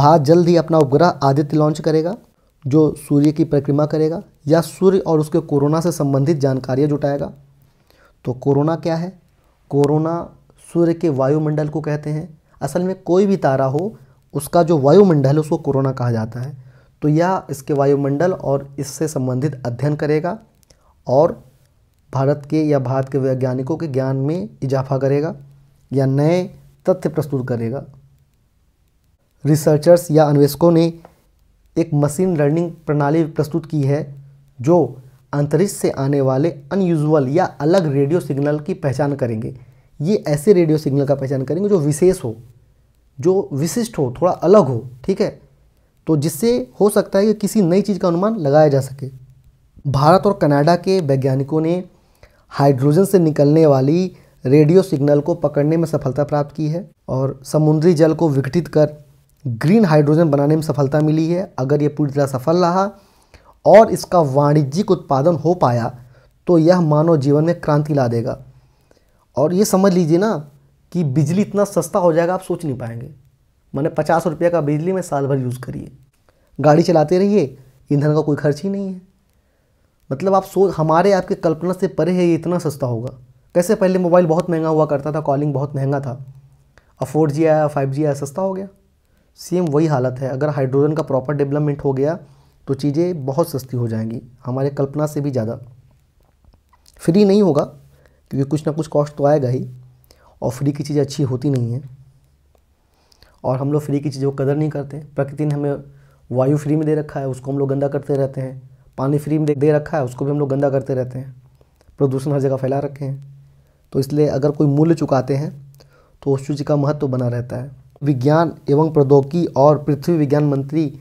भारत जल्द ही अपना उपग्रह आदित्य लॉन्च करेगा जो सूर्य की परिक्रमा करेगा या सूर्य और उसके कोरोना से संबंधित जानकारियाँ जुटाएगा तो कोरोना क्या है कोरोना सूर्य के वायुमंडल को कहते हैं असल में कोई भी तारा हो उसका जो वायुमंडल है उसको कोरोना कहा जाता है तो यह इसके वायुमंडल और इससे संबंधित अध्ययन करेगा और भारत के या भारत के वैज्ञानिकों के ज्ञान में इजाफा करेगा या नए तथ्य प्रस्तुत करेगा रिसर्चर्स या अन्वेषकों ने एक मशीन लर्निंग प्रणाली प्रस्तुत की है जो अंतरिक्ष से आने वाले अनयूजुअल या अलग रेडियो सिग्नल की पहचान करेंगे ये ऐसे रेडियो सिग्नल का पहचान करेंगे जो विशेष हो जो विशिष्ट हो थोड़ा अलग हो ठीक है तो जिससे हो सकता है कि किसी नई चीज़ का अनुमान लगाया जा सके भारत और कनाडा के वैज्ञानिकों ने हाइड्रोजन से निकलने वाली रेडियो सिग्नल को पकड़ने में सफलता प्राप्त की है और समुद्री जल को विघटित कर ग्रीन हाइड्रोजन बनाने में सफलता मिली है अगर ये पूरी तरह सफल रहा और इसका वाणिज्यिक उत्पादन हो पाया तो यह मानव जीवन में क्रांति ला देगा और ये समझ लीजिए ना कि बिजली इतना सस्ता हो जाएगा आप सोच नहीं पाएंगे मैंने पचास रुपये का बिजली में साल भर यूज़ करिए गाड़ी चलाते रहिए ईंधन का कोई खर्च ही नहीं है मतलब आप सोच हमारे आपके कल्पना से परे है ये इतना सस्ता होगा कैसे पहले मोबाइल बहुत महंगा हुआ करता था कॉलिंग बहुत महंगा था अब फोर जी आया फाइव जी आया सस्ता हो गया सेम वही हालत है अगर हाइड्रोजन का प्रॉपर डेवलपमेंट हो गया तो चीज़ें बहुत सस्ती हो जाएंगी हमारे कल्पना से भी ज़्यादा फ्री नहीं होगा क्योंकि कुछ ना कुछ कॉस्ट तो आएगा ही और फ्री की चीज़ें अच्छी होती नहीं है और हम लोग फ्री की चीज़ों को कदर नहीं करते प्रकृति ने हमें वायु फ्री में दे रखा है उसको हम लोग गंदा करते रहते हैं पानी फ्री में दे रखा है उसको भी हम लोग गंदा करते रहते हैं प्रदूषण हर जगह फैला रखे हैं तो इसलिए अगर कोई मूल्य चुकाते हैं तो उस चीज़ का महत्व तो बना रहता है विज्ञान एवं प्रौद्योगिकी और पृथ्वी विज्ञान मंत्री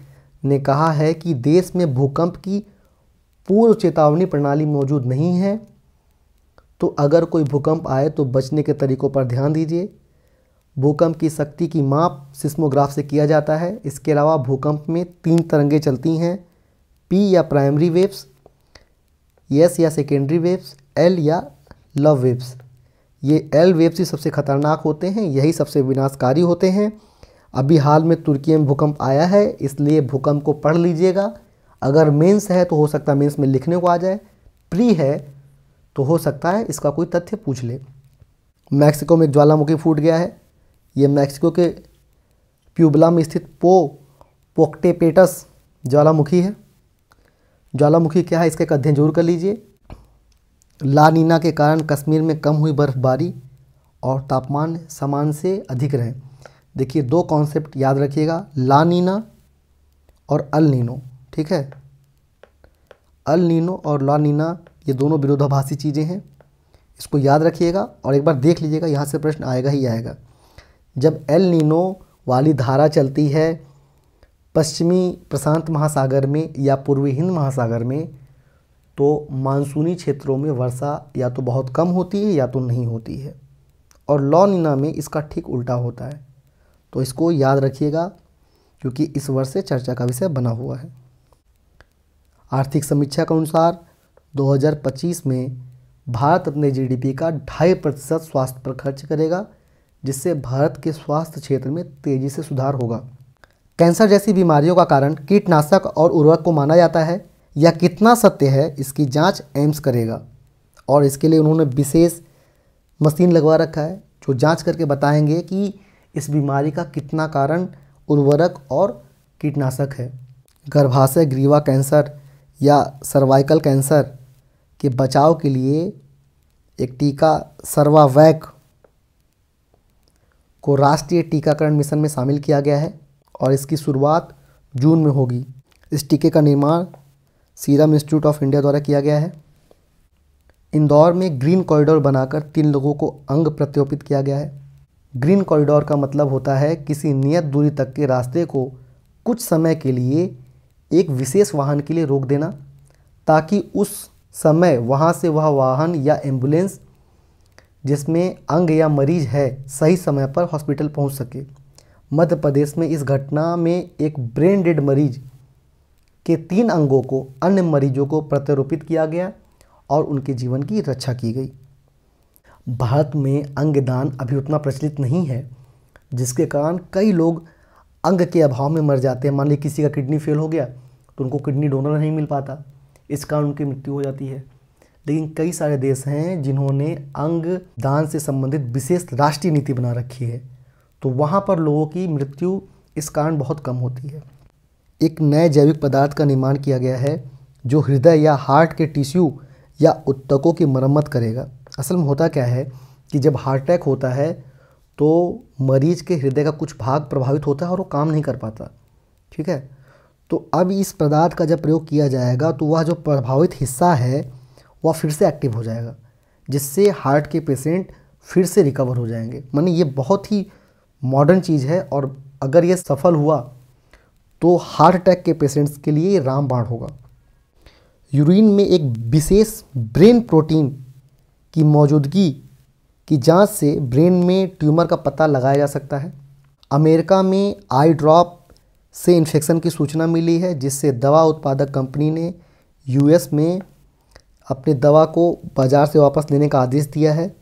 ने कहा है कि देश में भूकंप की पूर्व चेतावनी प्रणाली मौजूद नहीं है तो अगर कोई भूकंप आए तो बचने के तरीकों पर ध्यान दीजिए भूकंप की शक्ति की माप सिस्मोग्राफ से किया जाता है इसके अलावा भूकंप में तीन तरंगें चलती हैं पी या प्राइमरी वेव्स एस या सेकेंडरी वेव्स एल या लव वेव्स ये एल वेव से सबसे खतरनाक होते हैं यही सबसे विनाशकारी होते हैं अभी हाल में तुर्की में भूकंप आया है इसलिए भूकंप को पढ़ लीजिएगा अगर मेंस है तो हो सकता है मेंस में लिखने को आ जाए प्री है तो हो सकता है इसका कोई तथ्य पूछ ले मैक्सिको में एक ज्वालामुखी फूट गया है ये मैक्सिको के प्यूबला में स्थित पो पोक्टेपेटस ज्वालामुखी है ज्वालामुखी क्या है इसका एक अध्ययन जरूर कर लीजिए लानीना के कारण कश्मीर में कम हुई बर्फ़बारी और तापमान समान से अधिक रहे देखिए दो कॉन्सेप्ट याद रखिएगा लानीना और अल नीनो ठीक है अल नीनो और लानीना ये दोनों विरोधाभासी चीज़ें हैं इसको याद रखिएगा और एक बार देख लीजिएगा यहाँ से प्रश्न आएगा ही आएगा जब एल नीनो वाली धारा चलती है पश्चिमी प्रशांत महासागर में या पूर्वी हिंद महासागर में तो मानसूनी क्षेत्रों में वर्षा या तो बहुत कम होती है या तो नहीं होती है और लॉनिना में इसका ठीक उल्टा होता है तो इसको याद रखिएगा क्योंकि इस वर्ष से चर्चा का विषय बना हुआ है आर्थिक समीक्षा के अनुसार 2025 में भारत अपने जीडीपी का ढाई प्रतिशत स्वास्थ्य पर खर्च करेगा जिससे भारत के स्वास्थ्य क्षेत्र में तेज़ी से सुधार होगा कैंसर जैसी बीमारियों का कारण कीटनाशक और उर्वरक को माना जाता है या कितना सत्य है इसकी जांच एम्स करेगा और इसके लिए उन्होंने विशेष मशीन लगवा रखा है जो जांच करके बताएंगे कि इस बीमारी का कितना कारण उर्वरक और कीटनाशक है गर्भाशय ग्रीवा कैंसर या सर्वाइकल कैंसर के बचाव के लिए एक टीका सर्वावैक को राष्ट्रीय टीकाकरण मिशन में शामिल किया गया है और इसकी शुरुआत जून में होगी इस टीके का निर्माण सीरम इंस्टीट्यूट ऑफ इंडिया द्वारा किया गया है इंदौर में ग्रीन कॉरिडोर बनाकर तीन लोगों को अंग प्रत्योपित किया गया है ग्रीन कॉरिडोर का मतलब होता है किसी नियत दूरी तक के रास्ते को कुछ समय के लिए एक विशेष वाहन के लिए रोक देना ताकि उस समय वहाँ से वह वाहन या एम्बुलेंस जिसमें अंग या मरीज है सही समय पर हॉस्पिटल पहुँच सके मध्य प्रदेश में इस घटना में एक ब्रेन डेड मरीज के तीन अंगों को अन्य मरीजों को प्रत्यारोपित किया गया और उनके जीवन की रक्षा की गई भारत में अंगदान अभी उतना प्रचलित नहीं है जिसके कारण कई लोग अंग के अभाव में मर जाते हैं मान लीजिए किसी का किडनी फेल हो गया तो उनको किडनी डोनर नहीं मिल पाता इस कारण उनकी मृत्यु हो जाती है लेकिन कई सारे देश हैं जिन्होंने अंग दान से संबंधित विशेष राष्ट्रीय नीति बना रखी है तो वहाँ पर लोगों की मृत्यु इस कारण बहुत कम होती है एक नए जैविक पदार्थ का निर्माण किया गया है जो हृदय या हार्ट के टिश्यू या उत्तकों की मरम्मत करेगा असल में होता क्या है कि जब हार्ट अटैक होता है तो मरीज के हृदय का कुछ भाग प्रभावित होता है और वो काम नहीं कर पाता ठीक है तो अब इस पदार्थ का जब प्रयोग किया जाएगा तो वह जो प्रभावित हिस्सा है वह फिर से एक्टिव हो जाएगा जिससे हार्ट के पेशेंट फिर से रिकवर हो जाएंगे मानी ये बहुत ही मॉडर्न चीज़ है और अगर ये सफल हुआ तो हार्ट अटैक के पेशेंट्स के लिए रामबाण होगा यूरिन में एक विशेष ब्रेन प्रोटीन की मौजूदगी की जांच से ब्रेन में ट्यूमर का पता लगाया जा सकता है अमेरिका में आई ड्रॉप से इन्फेक्शन की सूचना मिली है जिससे दवा उत्पादक कंपनी ने यूएस में अपने दवा को बाज़ार से वापस लेने का आदेश दिया है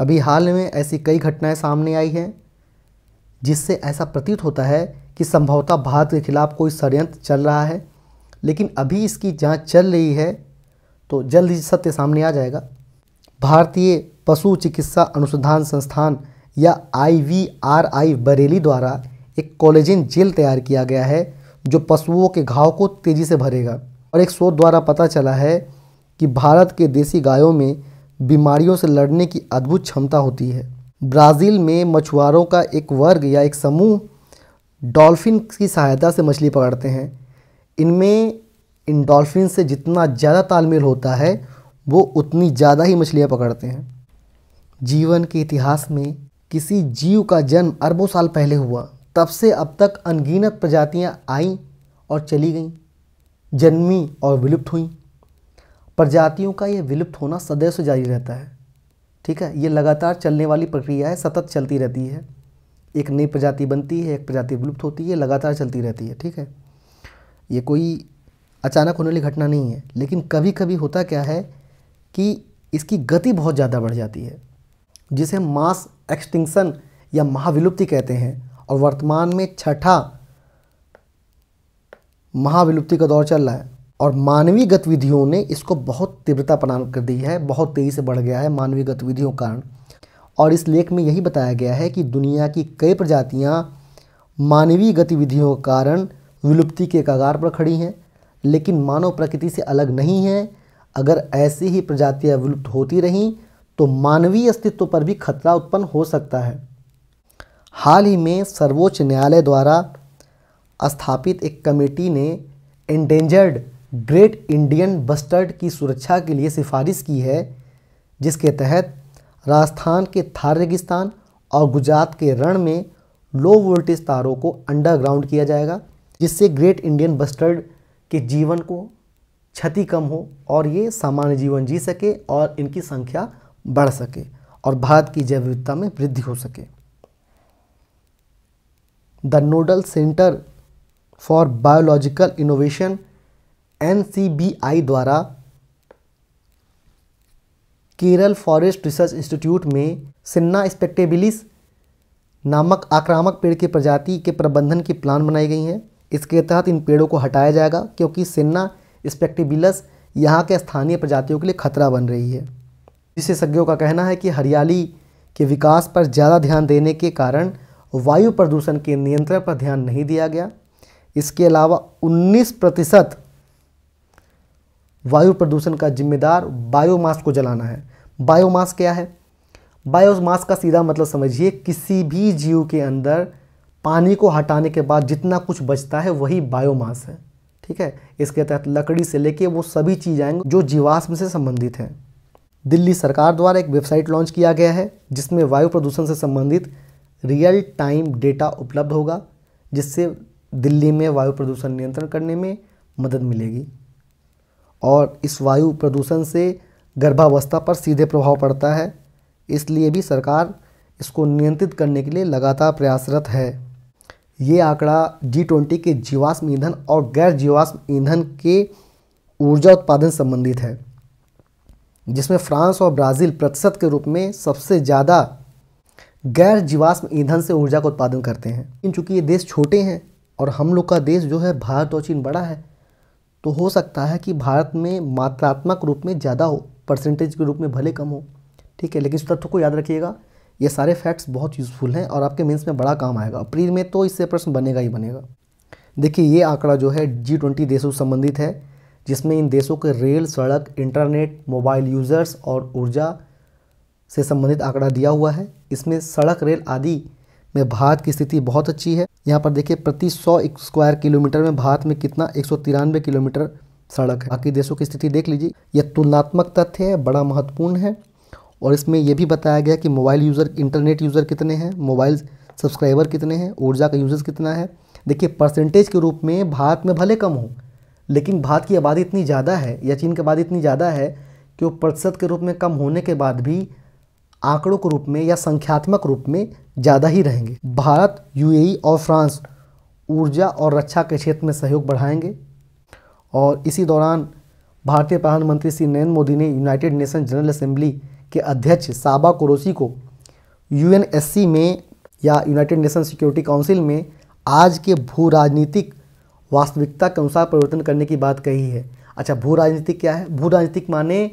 अभी हाल में ऐसी कई घटनाएं सामने आई हैं जिससे ऐसा प्रतीत होता है कि संभवतः भारत के खिलाफ कोई षडयंत्र चल रहा है लेकिन अभी इसकी जांच चल रही है तो जल्द ही सत्य सामने आ जाएगा भारतीय पशु चिकित्सा अनुसंधान संस्थान या आई बरेली द्वारा एक कॉलेजिन जेल तैयार किया गया है जो पशुओं के घाव को तेज़ी से भरेगा और एक शोध द्वारा पता चला है कि भारत के देसी गायों में बीमारियों से लड़ने की अद्भुत क्षमता होती है ब्राज़ील में मछुआरों का एक वर्ग या एक समूह डॉल्फिन की सहायता से मछली पकड़ते हैं इनमें इन डॉल्फिन से जितना ज़्यादा तालमेल होता है वो उतनी ज़्यादा ही मछलियाँ पकड़ते हैं जीवन के इतिहास में किसी जीव का जन्म अरबों साल पहले हुआ तब से अब तक अनगिनत प्रजातियाँ आईं और चली गईं जन्मी और विलुप्त हुई प्रजातियों का ये विलुप्त होना सदैव से जारी रहता है ठीक है ये लगातार चलने वाली प्रक्रिया है सतत चलती रहती है एक नई प्रजाति बनती है एक प्रजाति विलुप्त होती है लगातार चलती रहती है ठीक है ये कोई अचानक होने वाली घटना नहीं है लेकिन कभी कभी होता क्या है कि इसकी गति बहुत ज़्यादा बढ़ जाती है जिसे मास एक्सटिंक्शन या महाविलुप्ति कहते हैं और वर्तमान में छठा महाविलुप्ति का दौर चल रहा है और मानवीय गतिविधियों ने इसको बहुत तीव्रता प्रदान कर दी है बहुत तेज़ी से बढ़ गया है मानवीय गतिविधियों के कारण और इस लेख में यही बताया गया है कि दुनिया की कई प्रजातियाँ मानवीय गतिविधियों के कारण विलुप्ति के कगार पर खड़ी हैं लेकिन मानव प्रकृति से अलग नहीं है अगर ऐसी ही प्रजातियाँ विलुप्त होती रहीं तो मानवीय अस्तित्व पर भी खतरा उत्पन्न हो सकता है हाल ही में सर्वोच्च न्यायालय द्वारा स्थापित एक कमेटी ने एंडेंजर्ड ग्रेट इंडियन बस्टर्ड की सुरक्षा के लिए सिफारिश की है जिसके तहत राजस्थान के थार रेगिस्तान और गुजरात के रण में लो वोल्टेज तारों को अंडरग्राउंड किया जाएगा जिससे ग्रेट इंडियन बस्टर्ड के जीवन को क्षति कम हो और ये सामान्य जीवन जी सके और इनकी संख्या बढ़ सके और भारत की जैव विविधता में वृद्धि हो सके the nodal centre for biological innovation एन द्वारा केरल फॉरेस्ट रिसर्च इंस्टीट्यूट में सिन्ना स्पेक्टेबिलिस नामक आक्रामक पेड़ की प्रजाति के प्रबंधन की प्लान बनाई गई हैं इसके तहत इन पेड़ों को हटाया जाएगा क्योंकि सिन्ना स्पेक्टेबिलस यहाँ के स्थानीय प्रजातियों के लिए खतरा बन रही है विशेषज्ञों का कहना है कि हरियाली के विकास पर ज़्यादा ध्यान देने के कारण वायु प्रदूषण के नियंत्रण पर ध्यान नहीं दिया गया इसके अलावा 19 प्रतिशत वायु प्रदूषण का जिम्मेदार बायोमास को जलाना है बायोमास क्या है बायोमास का सीधा मतलब समझिए किसी भी जीव के अंदर पानी को हटाने के बाद जितना कुछ बचता है वही बायोमास है ठीक है इसके तहत लकड़ी से लेके वो सभी चीज़ आएंगे जो जीवाश्म से संबंधित हैं दिल्ली सरकार द्वारा एक वेबसाइट लॉन्च किया गया है जिसमें वायु प्रदूषण से संबंधित रियल टाइम डेटा उपलब्ध होगा जिससे दिल्ली में वायु प्रदूषण नियंत्रण करने में मदद मिलेगी और इस वायु प्रदूषण से गर्भावस्था पर सीधे प्रभाव पड़ता है इसलिए भी सरकार इसको नियंत्रित करने के लिए लगातार प्रयासरत है ये आंकड़ा जी ट्वेंटी के जीवाश्म ईंधन और गैर जीवाश्म ईंधन के ऊर्जा उत्पादन संबंधित है जिसमें फ्रांस और ब्राज़ील प्रतिशत के रूप में सबसे ज़्यादा गैर जीवाश्म ईंधन से ऊर्जा का उत्पादन करते हैं लेकिन चूँकि ये देश छोटे हैं और हम लोग का देश जो है भारत और चीन बड़ा है तो हो सकता है कि भारत में मात्रात्मक रूप में ज़्यादा हो परसेंटेज के रूप में भले कम हो ठीक है लेकिन इस तथ्य को याद रखिएगा ये सारे फैक्ट्स बहुत यूज़फुल हैं और आपके मेंस में बड़ा काम आएगा अप्रैल में तो इससे प्रश्न बनेगा ही बनेगा देखिए ये आंकड़ा जो है जी ट्वेंटी देशों से संबंधित है जिसमें इन देशों के रेल सड़क इंटरनेट मोबाइल यूज़र्स और ऊर्जा से संबंधित आंकड़ा दिया हुआ है इसमें सड़क रेल आदि में भारत की स्थिति बहुत अच्छी है यहाँ पर देखिए प्रति सौ स्क्वायर किलोमीटर में भारत में कितना एक किलोमीटर सड़क है बाकी देशों की स्थिति देख लीजिए यह तुलनात्मक तथ्य है बड़ा महत्वपूर्ण है और इसमें यह भी बताया गया कि मोबाइल यूज़र इंटरनेट यूज़र कितने हैं मोबाइल सब्सक्राइबर कितने हैं ऊर्जा का यूजेज कितना है देखिए परसेंटेज के रूप में भारत में भले कम हो लेकिन भारत की आबादी इतनी ज़्यादा है या चीन की आबादी इतनी ज़्यादा है कि वो प्रतिशत के रूप में कम होने के बाद भी आंकड़ों के रूप में या संख्यात्मक रूप में ज़्यादा ही रहेंगे भारत यूएई और फ्रांस ऊर्जा और रक्षा के क्षेत्र में सहयोग बढ़ाएंगे और इसी दौरान भारतीय प्रधानमंत्री श्री नरेंद्र मोदी ने यूनाइटेड नेशन जनरल असेंबली के अध्यक्ष साबा कुरोसी को यू में या यूनाइटेड नेशन सिक्योरिटी काउंसिल में आज के भू राजनीतिक वास्तविकता के अनुसार परिवर्तन करने की बात कही है अच्छा भू राजनीतिक क्या है भू राजनीतिक माने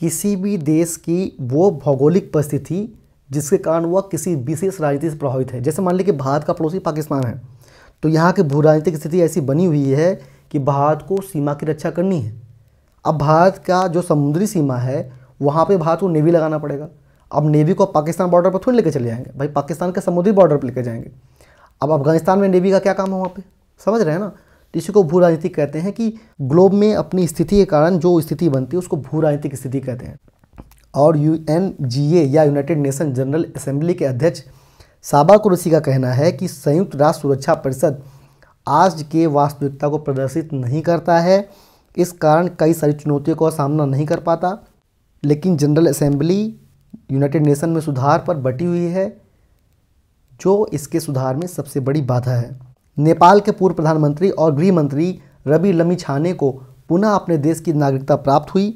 किसी भी देश की वो भौगोलिक परिस्थिति जिसके कारण वह किसी विशेष राजनीति से प्रभावित है जैसे मान लीजिए कि भारत का पड़ोसी पाकिस्तान है तो यहाँ की भू राजनीतिक स्थिति ऐसी बनी हुई है कि भारत को सीमा की रक्षा करनी है अब भारत का जो समुद्री सीमा है वहाँ पे भारत को नेवी लगाना पड़ेगा अब नेवी को पाकिस्तान बॉर्डर पर थोड़ी लेकर चले जाएंगे भाई पाकिस्तान के समुद्री बॉर्डर पर लेकर जाएंगे अब अफगानिस्तान में नेवी का क्या काम है वहाँ पर समझ रहे हैं ना तो इसी को भू राजनीति कहते हैं कि ग्लोब में अपनी स्थिति के कारण जो स्थिति बनती है उसको भू राजनीतिक स्थिति कहते हैं और यू या यूनाइटेड नेशन जनरल असेंबली के अध्यक्ष साबा कुरसी का कहना है कि संयुक्त राष्ट्र सुरक्षा परिषद आज के वास्तविकता को प्रदर्शित नहीं करता है इस कारण कई सारी चुनौतियों का सामना नहीं कर पाता लेकिन जनरल असेंबली यूनाइटेड नेशन में सुधार पर बटी हुई है जो इसके सुधार में सबसे बड़ी बाधा है नेपाल के पूर्व प्रधानमंत्री और गृह मंत्री रवि लमी छाने को पुनः अपने देश की नागरिकता प्राप्त हुई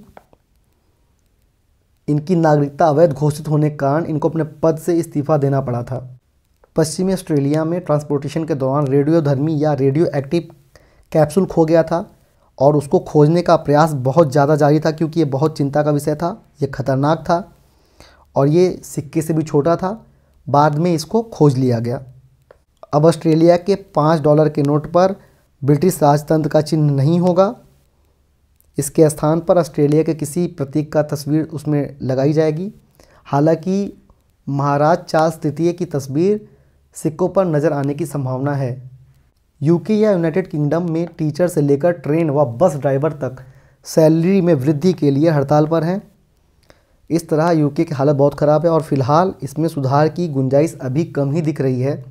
इनकी नागरिकता अवैध घोषित होने के कारण इनको अपने पद से इस्तीफा देना पड़ा था पश्चिमी ऑस्ट्रेलिया में ट्रांसपोर्टेशन के दौरान रेडियोधर्मी या रेडियो एक्टिव कैप्सूल खो गया था और उसको खोजने का प्रयास बहुत ज़्यादा जारी था क्योंकि ये बहुत चिंता का विषय था ये खतरनाक था और ये सिक्के से भी छोटा था बाद में इसको खोज लिया गया अब ऑस्ट्रेलिया के पाँच डॉलर के नोट पर ब्रिटिश राजतंत्र का चिन्ह नहीं होगा इसके स्थान पर ऑस्ट्रेलिया के किसी प्रतीक का तस्वीर उसमें लगाई जाएगी हालांकि महाराज चार्ल्स तृतीय की तस्वीर सिक्कों पर नज़र आने की संभावना है यूके या यूनाइटेड किंगडम में टीचर से लेकर ट्रेन व बस ड्राइवर तक सैलरी में वृद्धि के लिए हड़ताल पर हैं इस तरह यूके की हालत बहुत ख़राब है और फिलहाल इसमें सुधार की गुंजाइश अभी कम ही दिख रही है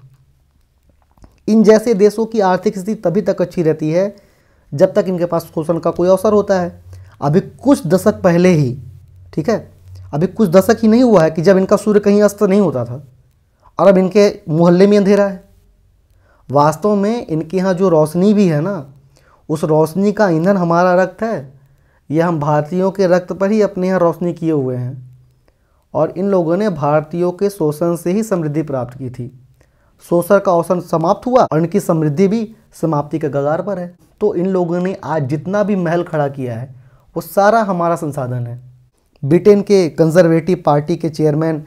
इन जैसे देशों की आर्थिक स्थिति तभी तक अच्छी रहती है जब तक इनके पास शोषण का कोई अवसर होता है अभी कुछ दशक पहले ही ठीक है अभी कुछ दशक ही नहीं हुआ है कि जब इनका सूर्य कहीं अस्त नहीं होता था और अब इनके मोहल्ले में अंधेरा है वास्तव में इनके यहाँ जो रोशनी भी है ना उस रोशनी का ईंधन हमारा रक्त है यह हम भारतीयों के रक्त पर ही अपने यहाँ रोशनी किए हुए हैं और इन लोगों ने भारतीयों के शोषण से ही समृद्धि प्राप्त की थी शोषण का अवसर समाप्त हुआ और इनकी समृद्धि भी समाप्ति के गगार पर है तो इन लोगों ने आज जितना भी महल खड़ा किया है वो सारा हमारा संसाधन है ब्रिटेन के कंजर्वेटिव पार्टी के चेयरमैन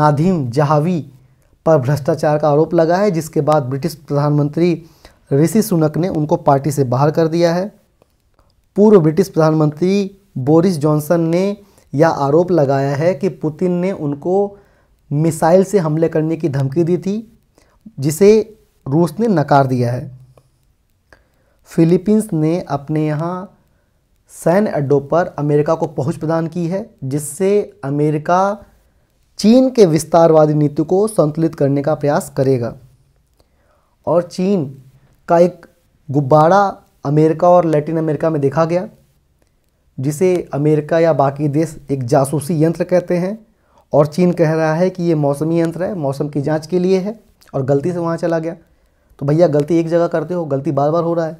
नादिम जहावी पर भ्रष्टाचार का आरोप लगा है जिसके बाद ब्रिटिश प्रधानमंत्री ऋषि सुनक ने उनको पार्टी से बाहर कर दिया है पूर्व ब्रिटिश प्रधानमंत्री बोरिस जॉनसन ने यह आरोप लगाया है कि पुतिन ने उनको मिसाइल से हमले करने की धमकी दी थी जिसे रूस ने नकार दिया है फिलीपींस ने अपने यहाँ सैन अड्डों पर अमेरिका को पहुंच प्रदान की है जिससे अमेरिका चीन के विस्तारवादी नीति को संतुलित करने का प्रयास करेगा और चीन का एक गुब्बारा अमेरिका और लैटिन अमेरिका में देखा गया जिसे अमेरिका या बाकी देश एक जासूसी यंत्र कहते हैं और चीन कह रहा है कि ये मौसमी यंत्र है मौसम की जांच के लिए है और गलती से वहाँ चला गया तो भैया गलती एक जगह करते हो गलती बार बार हो रहा है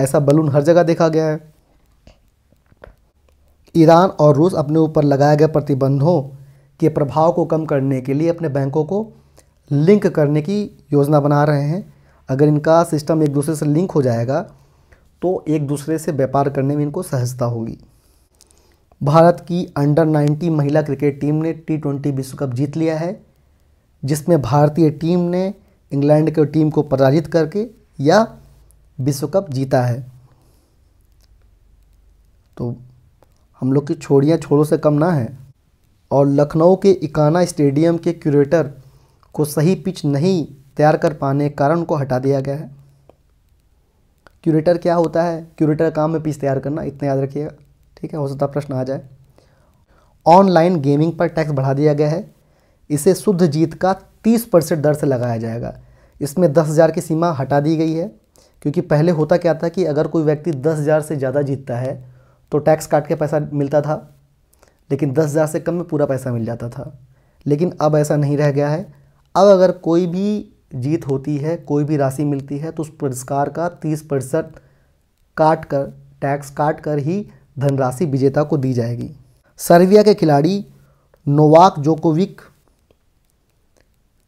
ऐसा बलून हर जगह देखा गया है ईरान और रूस अपने ऊपर लगाए गए प्रतिबंधों के प्रभाव को कम करने के लिए अपने बैंकों को लिंक करने की योजना बना रहे हैं अगर इनका सिस्टम एक दूसरे से लिंक हो जाएगा तो एक दूसरे से व्यापार करने में इनको सहजता होगी भारत की अंडर 90 महिला क्रिकेट टीम ने टी ट्वेंटी विश्व कप जीत लिया है जिसमें भारतीय टीम ने इंग्लैंड की टीम को पराजित करके या विश्व कप जीता है तो हम लोग की छोड़ियाँ छोड़ों से कम ना है और लखनऊ के इकाना स्टेडियम के क्यूरेटर को सही पिच नहीं तैयार कर पाने के कारण को हटा दिया गया है क्यूरेटर क्या होता है क्यूरेटर काम में पिच तैयार करना इतना याद रखिएगा ठीक है हो सकता प्रश्न आ जाए ऑनलाइन गेमिंग पर टैक्स बढ़ा दिया गया है इसे शुद्ध जीत का 30 परसेंट दर से लगाया जाएगा इसमें दस हज़ार की सीमा हटा दी गई है क्योंकि पहले होता क्या था कि अगर कोई व्यक्ति दस हज़ार से ज़्यादा जीतता है तो टैक्स काट के पैसा मिलता था लेकिन दस हज़ार से कम में पूरा पैसा मिल जाता था लेकिन अब ऐसा नहीं रह गया है अब अगर कोई भी जीत होती है कोई भी राशि मिलती है तो उस पुरस्कार का तीस प्रतिशत काट कर टैक्स काट कर ही धनराशि विजेता को दी जाएगी सर्बिया के खिलाड़ी नोवाक जोकोविक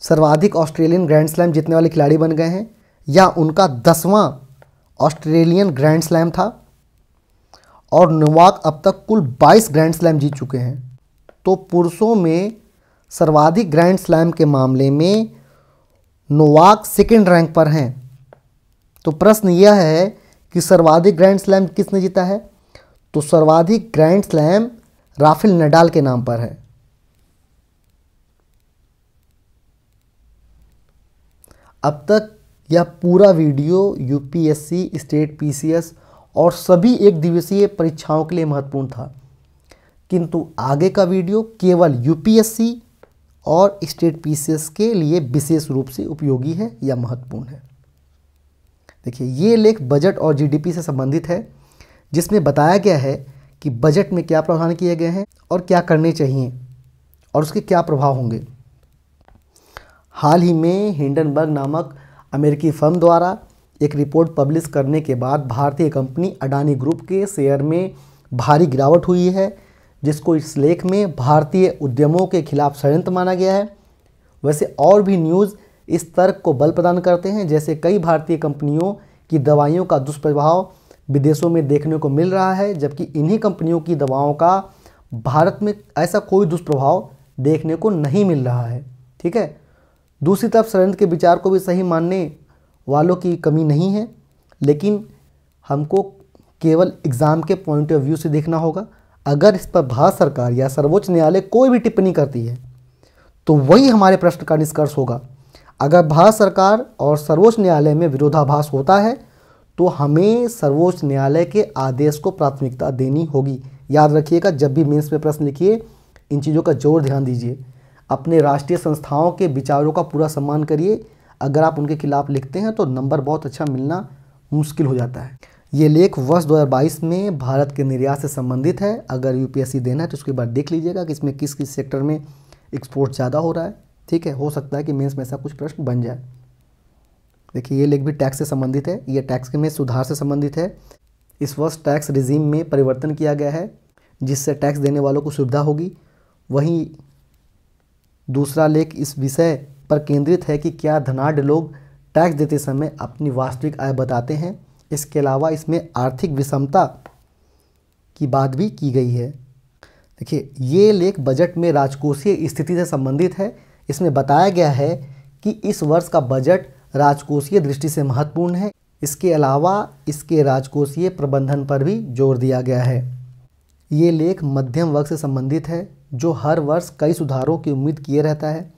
सर्वाधिक ऑस्ट्रेलियन ग्रैंड स्लैम जीतने वाले खिलाड़ी बन गए हैं या उनका दसवां ऑस्ट्रेलियन ग्रैंड स्लैम था और नोवाक अब तक कुल 22 ग्रैंड स्लैम जीत चुके हैं तो पुरुषों में सर्वाधिक ग्रैंड स्लैम के मामले में नोवाक सेकेंड रैंक पर हैं तो प्रश्न यह है कि सर्वाधिक ग्रैंड स्लैम किसने जीता है तो सर्वाधिक ग्रैंड स्लैम राफेल नडाल के नाम पर है अब तक यह पूरा वीडियो यूपीएससी स्टेट पीसीएस और सभी एक दिवसीय परीक्षाओं के लिए महत्वपूर्ण था किंतु आगे का वीडियो केवल यूपीएससी और स्टेट पीसीएस के लिए विशेष रूप से उपयोगी है या महत्वपूर्ण है देखिए ये लेख बजट और जीडीपी से संबंधित है जिसमें बताया गया है कि बजट में क्या प्रावधान किए गए हैं और क्या करने चाहिए और उसके क्या प्रभाव होंगे हाल ही में हिंडनबर्ग नामक अमेरिकी फर्म द्वारा एक रिपोर्ट पब्लिश करने के बाद भारतीय कंपनी अडानी ग्रुप के शेयर में भारी गिरावट हुई है जिसको इस लेख में भारतीय उद्यमों के खिलाफ षडयंत्र माना गया है वैसे और भी न्यूज़ इस तर्क को बल प्रदान करते हैं जैसे कई भारतीय कंपनियों की दवाइयों का दुष्प्रभाव विदेशों में देखने को मिल रहा है जबकि इन्हीं कंपनियों की दवाओं का भारत में ऐसा कोई दुष्प्रभाव देखने को नहीं मिल रहा है ठीक है दूसरी तरफ षडयंत्र के विचार को भी सही मानने वालों की कमी नहीं है लेकिन हमको केवल एग्ज़ाम के पॉइंट ऑफ व्यू से देखना होगा अगर इस पर भारत सरकार या सर्वोच्च न्यायालय कोई भी टिप्पणी करती है तो वही हमारे प्रश्न का निष्कर्ष होगा अगर भारत सरकार और सर्वोच्च न्यायालय में विरोधाभास होता है तो हमें सर्वोच्च न्यायालय के आदेश को प्राथमिकता देनी होगी याद रखिएगा जब भी मेंस में प्रश्न लिखिए इन चीज़ों का जोर ध्यान दीजिए अपने राष्ट्रीय संस्थाओं के विचारों का पूरा सम्मान करिए अगर आप उनके खिलाफ लिखते हैं तो नंबर बहुत अच्छा मिलना मुश्किल हो जाता है ये लेख वर्ष 2022 में भारत के निर्यात से संबंधित है अगर यूपीएससी देना है तो उसके बाद देख लीजिएगा कि इसमें किस किस सेक्टर में एक्सपोर्ट ज़्यादा हो रहा है ठीक है हो सकता है कि मेंस में ऐसा कुछ प्रश्न बन जाए देखिए ये लेख भी टैक्स से संबंधित है ये टैक्स में सुधार से संबंधित है इस वर्ष टैक्स रिजीम में परिवर्तन किया गया है जिससे टैक्स देने वालों को सुविधा होगी वहीं दूसरा लेख इस विषय पर केंद्रित है कि क्या धनाढ़ लोग टैक्स देते समय अपनी वास्तविक आय बताते हैं इसके अलावा इसमें आर्थिक विषमता की बात भी की गई है देखिए ये लेख बजट में राजकोषीय स्थिति से संबंधित है इसमें बताया गया है कि इस वर्ष का बजट राजकोषीय दृष्टि से महत्वपूर्ण है इसके अलावा इसके राजकोषीय प्रबंधन पर भी जोर दिया गया है ये लेख मध्यम वर्ग से संबंधित है जो हर वर्ष कई सुधारों की उम्मीद किए रहता है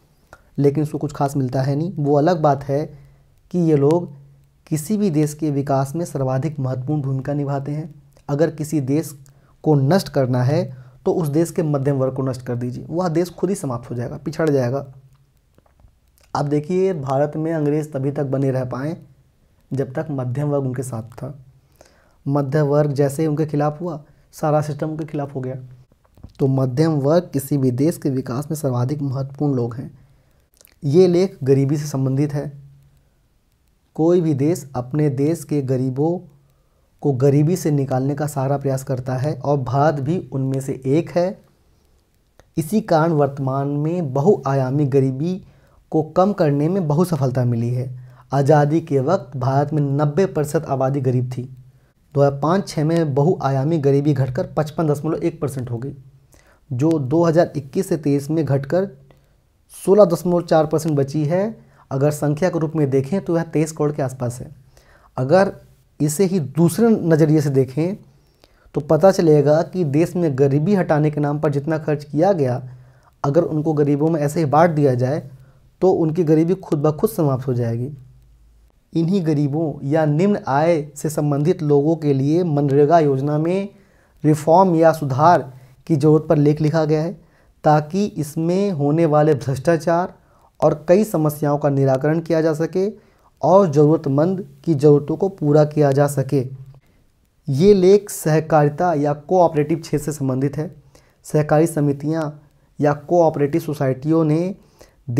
लेकिन उसको कुछ खास मिलता है नहीं वो अलग बात है कि ये लोग किसी भी देश के विकास में सर्वाधिक महत्वपूर्ण भूमिका निभाते हैं अगर किसी देश को नष्ट करना है तो उस देश के मध्यम वर्ग को नष्ट कर दीजिए वह देश खुद ही समाप्त हो जाएगा पिछड़ जाएगा आप देखिए भारत में अंग्रेज़ तभी तक बने रह पाए जब तक मध्यम वर्ग उनके साथ था मध्य वर्ग जैसे ही उनके खिलाफ हुआ सारा सिस्टम उनके खिलाफ हो गया तो मध्यम वर्ग किसी भी देश के विकास में सर्वाधिक महत्वपूर्ण लोग हैं ये लेख गरीबी से संबंधित है कोई भी देश अपने देश के गरीबों को गरीबी से निकालने का सारा प्रयास करता है और भारत भी उनमें से एक है इसी कारण वर्तमान में बहुआयामी गरीबी को कम करने में बहु सफलता मिली है आज़ादी के वक्त भारत में 90 प्रतिशत आबादी गरीब थी दो हज़ार पाँच छः में बहुआयामी गरीबी घटकर पचपन दशमलव एक परसेंट हो गई जो 2021 से तेईस में घटकर सोलह दशमलव चार परसेंट बची है अगर संख्या के रूप में देखें तो यह तेईस करोड़ के आसपास है अगर इसे ही दूसरे नज़रिए से देखें तो पता चलेगा कि देश में गरीबी हटाने के नाम पर जितना खर्च किया गया अगर उनको गरीबों में ऐसे ही बांट दिया जाए तो उनकी गरीबी खुद ब खुद समाप्त हो जाएगी इन्हीं गरीबों या निम्न आय से संबंधित लोगों के लिए मनरेगा योजना में रिफॉर्म या सुधार की ज़रूरत पर लेख लिखा गया है ताकि इसमें होने वाले भ्रष्टाचार और कई समस्याओं का निराकरण किया जा सके और ज़रूरतमंद की ज़रूरतों को पूरा किया जा सके ये लेख सहकारिता या कोऑपरेटिव क्षेत्र से संबंधित है सहकारी समितियाँ या कोऑपरेटिव सोसाइटियों ने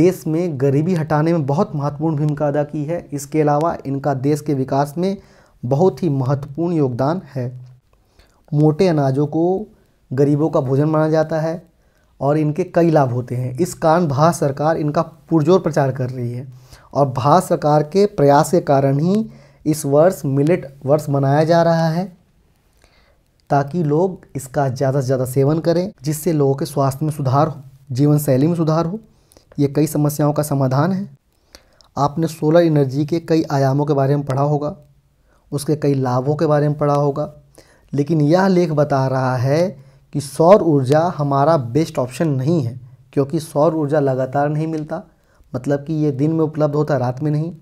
देश में गरीबी हटाने में बहुत महत्वपूर्ण भूमिका अदा की है इसके अलावा इनका देश के विकास में बहुत ही महत्वपूर्ण योगदान है मोटे अनाजों को गरीबों का भोजन माना जाता है और इनके कई लाभ होते हैं इस कारण भारत सरकार इनका पुरजोर प्रचार कर रही है और भारत सरकार के प्रयास के कारण ही इस वर्ष मिलेट वर्ष मनाया जा रहा है ताकि लोग इसका ज़्यादा से ज़्यादा सेवन करें जिससे लोगों के स्वास्थ्य में सुधार हो जीवन शैली में सुधार हो ये कई समस्याओं का समाधान है आपने सोलर एनर्जी के कई आयामों के बारे में पढ़ा होगा उसके कई लाभों के बारे में पढ़ा होगा लेकिन यह लेख बता रहा है कि सौर ऊर्जा हमारा बेस्ट ऑप्शन नहीं है क्योंकि सौर ऊर्जा लगातार नहीं मिलता मतलब कि ये दिन में उपलब्ध होता है रात में नहीं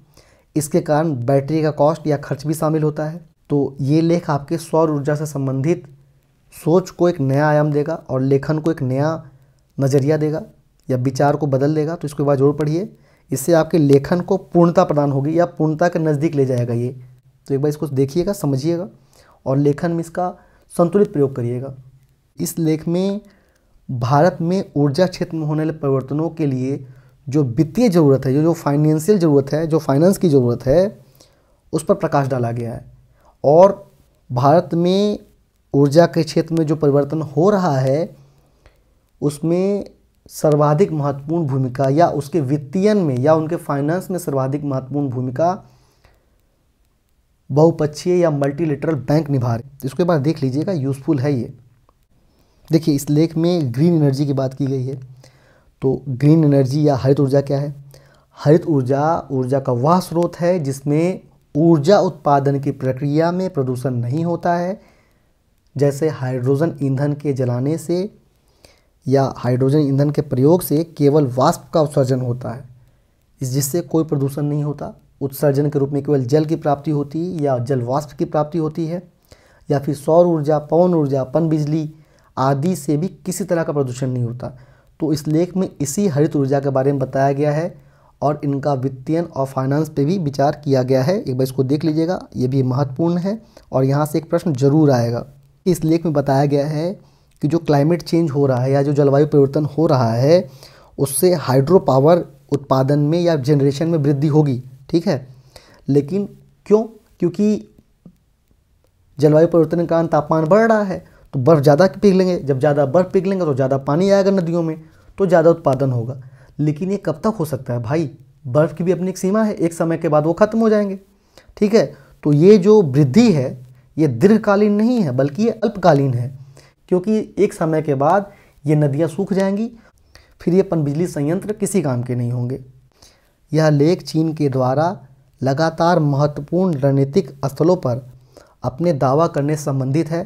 इसके कारण बैटरी का कॉस्ट या खर्च भी शामिल होता है तो ये लेख आपके सौर ऊर्जा से संबंधित सोच को एक नया आयाम देगा और लेखन को एक नया नज़रिया देगा या विचार को बदल देगा तो इसको एक बार जरूर पढ़िए इससे आपके लेखन को पूर्णता प्रदान होगी या पूर्णता के नज़दीक ले जाएगा ये तो एक बार इसको देखिएगा समझिएगा और लेखन में इसका संतुलित प्रयोग करिएगा इस लेख में भारत में ऊर्जा क्षेत्र में होने वाले परिवर्तनों के लिए जो वित्तीय ज़रूरत है जो जो फाइनेंशियल ज़रूरत है जो फाइनेंस की ज़रूरत है उस पर प्रकाश डाला गया है और भारत में ऊर्जा के क्षेत्र में जो परिवर्तन हो रहा है उसमें सर्वाधिक महत्वपूर्ण भूमिका या उसके वित्तीयन में या उनके फाइनेंस में सर्वाधिक महत्वपूर्ण भूमिका बहुपक्षीय या मल्टीलेटरल बैंक निभा रहे इसके बाद देख लीजिएगा यूज़फुल है ये देखिए इस लेख में ग्रीन एनर्जी की बात की गई है तो ग्रीन एनर्जी या हरित ऊर्जा क्या है हरित ऊर्जा ऊर्जा का वह स्रोत है जिसमें ऊर्जा उत्पादन की प्रक्रिया में प्रदूषण नहीं होता है जैसे हाइड्रोजन ईंधन के जलाने से या हाइड्रोजन ईंधन के प्रयोग से केवल वाष्प का उत्सर्जन होता है जिससे कोई प्रदूषण नहीं होता उत्सर्जन के रूप में केवल जल की प्राप्ति होती या जल वाष्प की प्राप्ति होती है या फिर सौर ऊर्जा पवन ऊर्जा पन बिजली आदि से भी किसी तरह का प्रदूषण नहीं होता तो इस लेख में इसी हरित ऊर्जा के बारे में बताया गया है और इनका वित्तीय और फाइनेंस पे भी विचार किया गया है एक बार इसको देख लीजिएगा ये भी महत्वपूर्ण है और यहाँ से एक प्रश्न जरूर आएगा इस लेख में बताया गया है कि जो क्लाइमेट चेंज हो रहा है या जो जलवायु परिवर्तन हो रहा है उससे हाइड्रो पावर उत्पादन में या जनरेशन में वृद्धि होगी ठीक है लेकिन क्यों क्योंकि जलवायु परिवर्तन के कारण तापमान बढ़ रहा है तो बर्फ़ ज़्यादा पिघलेंगे जब ज़्यादा बर्फ़ पिघलेंगे तो ज़्यादा पानी आएगा नदियों में तो ज़्यादा उत्पादन होगा लेकिन ये कब तक हो सकता है भाई बर्फ़ की भी अपनी एक सीमा है एक समय के बाद वो ख़त्म हो जाएंगे ठीक है तो ये जो वृद्धि है ये दीर्घकालीन नहीं है बल्कि ये अल्पकालीन है क्योंकि एक समय के बाद ये नदियाँ सूख जाएंगी फिर ये पनबिजली संयंत्र किसी काम के नहीं होंगे यह लेख चीन के द्वारा लगातार महत्वपूर्ण रणनीतिक स्थलों पर अपने दावा करने संबंधित है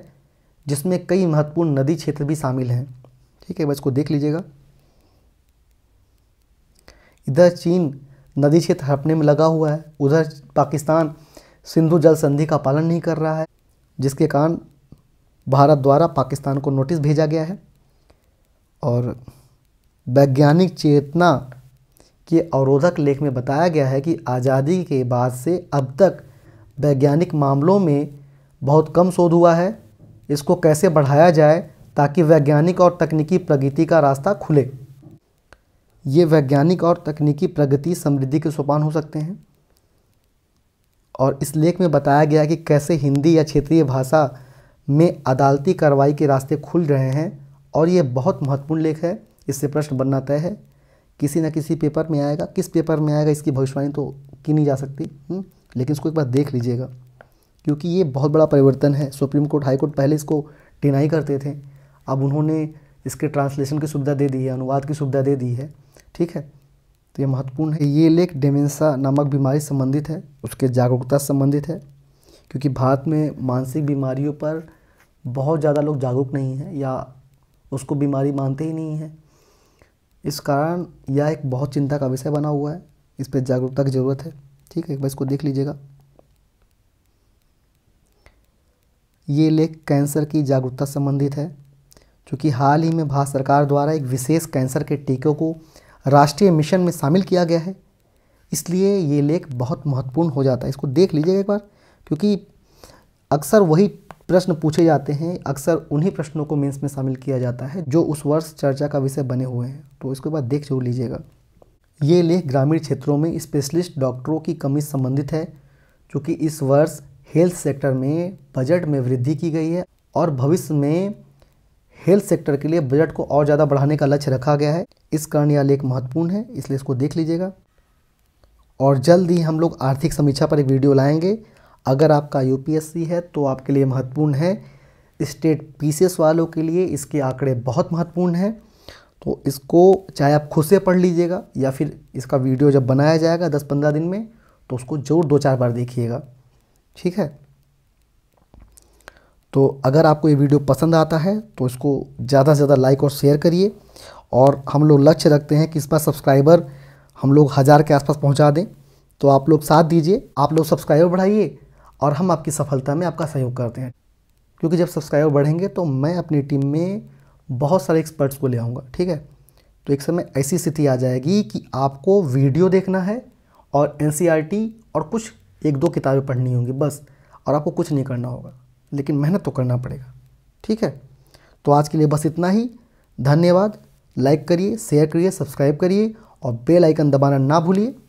जिसमें कई महत्वपूर्ण नदी क्षेत्र भी शामिल हैं ठीक है बस को देख लीजिएगा इधर चीन नदी क्षेत्र हड़पने में लगा हुआ है उधर पाकिस्तान सिंधु जल संधि का पालन नहीं कर रहा है जिसके कारण भारत द्वारा पाकिस्तान को नोटिस भेजा गया है और वैज्ञानिक चेतना के अवरोधक लेख में बताया गया है कि आज़ादी के बाद से अब तक वैज्ञानिक मामलों में बहुत कम शोध हुआ है इसको कैसे बढ़ाया जाए ताकि वैज्ञानिक और तकनीकी प्रगति का रास्ता खुले ये वैज्ञानिक और तकनीकी प्रगति समृद्धि के सोपान हो सकते हैं और इस लेख में बताया गया कि कैसे हिंदी या क्षेत्रीय भाषा में अदालती कार्रवाई के रास्ते खुल रहे हैं और ये बहुत महत्वपूर्ण लेख है इससे प्रश्न बनना तय है किसी न किसी पेपर में आएगा किस पेपर में आएगा इसकी भविष्यवाणी तो की नहीं जा सकती हुँ? हम्म, लेकिन इसको एक बार देख लीजिएगा क्योंकि ये बहुत बड़ा परिवर्तन है सुप्रीम कोर्ट हाई कोर्ट पहले इसको डिनाई करते थे अब उन्होंने इसके ट्रांसलेशन की सुविधा दे दी है अनुवाद की सुविधा दे दी है ठीक है तो ये महत्वपूर्ण है ये लेख डेमेंसा नामक बीमारी संबंधित है उसके जागरूकता संबंधित है क्योंकि भारत में मानसिक बीमारियों पर बहुत ज़्यादा लोग जागरूक नहीं हैं या उसको बीमारी मानते ही नहीं हैं इस कारण यह एक बहुत चिंता का विषय बना हुआ है इस पर जागरूकता की ज़रूरत है ठीक है एक बार इसको देख लीजिएगा ये लेख कैंसर की जागरूकता संबंधित है चूँकि हाल ही में भारत सरकार द्वारा एक विशेष कैंसर के टीकों को राष्ट्रीय मिशन में शामिल किया गया है इसलिए ये लेख बहुत महत्वपूर्ण हो जाता है इसको देख लीजिएगा एक बार क्योंकि अक्सर वही प्रश्न पूछे जाते हैं अक्सर उन्हीं प्रश्नों को मेंस में शामिल किया जाता है जो उस वर्ष चर्चा का विषय बने हुए हैं तो इसके बाद देख जरूर लीजिएगा ये लेख ग्रामीण क्षेत्रों में स्पेशलिस्ट डॉक्टरों की कमी संबंधित है चूँकि इस वर्ष हेल्थ सेक्टर में बजट में वृद्धि की गई है और भविष्य में हेल्थ सेक्टर के लिए बजट को और ज़्यादा बढ़ाने का लक्ष्य रखा गया है इस कारण यह लेख महत्वपूर्ण है इसलिए इसको देख लीजिएगा और जल्द ही हम लोग आर्थिक समीक्षा पर एक वीडियो लाएंगे अगर आपका यूपीएससी है तो आपके लिए महत्वपूर्ण है स्टेट पीसीएस वालों के लिए इसके आंकड़े बहुत महत्वपूर्ण हैं तो इसको चाहे आप खुद से पढ़ लीजिएगा या फिर इसका वीडियो जब बनाया जाएगा दस पंद्रह दिन में तो उसको ज़रूर दो चार बार देखिएगा ठीक है तो अगर आपको ये वीडियो पसंद आता है तो इसको ज़्यादा से ज़्यादा लाइक और शेयर करिए और हम लोग लक्ष्य रखते हैं कि इस बार सब्सक्राइबर हम लोग हज़ार के आसपास पहुंचा दें तो आप लोग साथ दीजिए आप लोग सब्सक्राइबर बढ़ाइए और हम आपकी सफलता में आपका सहयोग करते हैं क्योंकि जब सब्सक्राइबर बढ़ेंगे तो मैं अपनी टीम में बहुत सारे एक्सपर्ट्स को ले आऊँगा ठीक है तो एक समय ऐसी स्थिति आ जाएगी कि आपको वीडियो देखना है और एन e और कुछ एक दो किताबें पढ़नी होंगी बस और आपको कुछ नहीं करना होगा लेकिन मेहनत तो करना पड़ेगा ठीक है तो आज के लिए बस इतना ही धन्यवाद लाइक करिए शेयर करिए सब्सक्राइब करिए और बेल आइकन दबाना ना भूलिए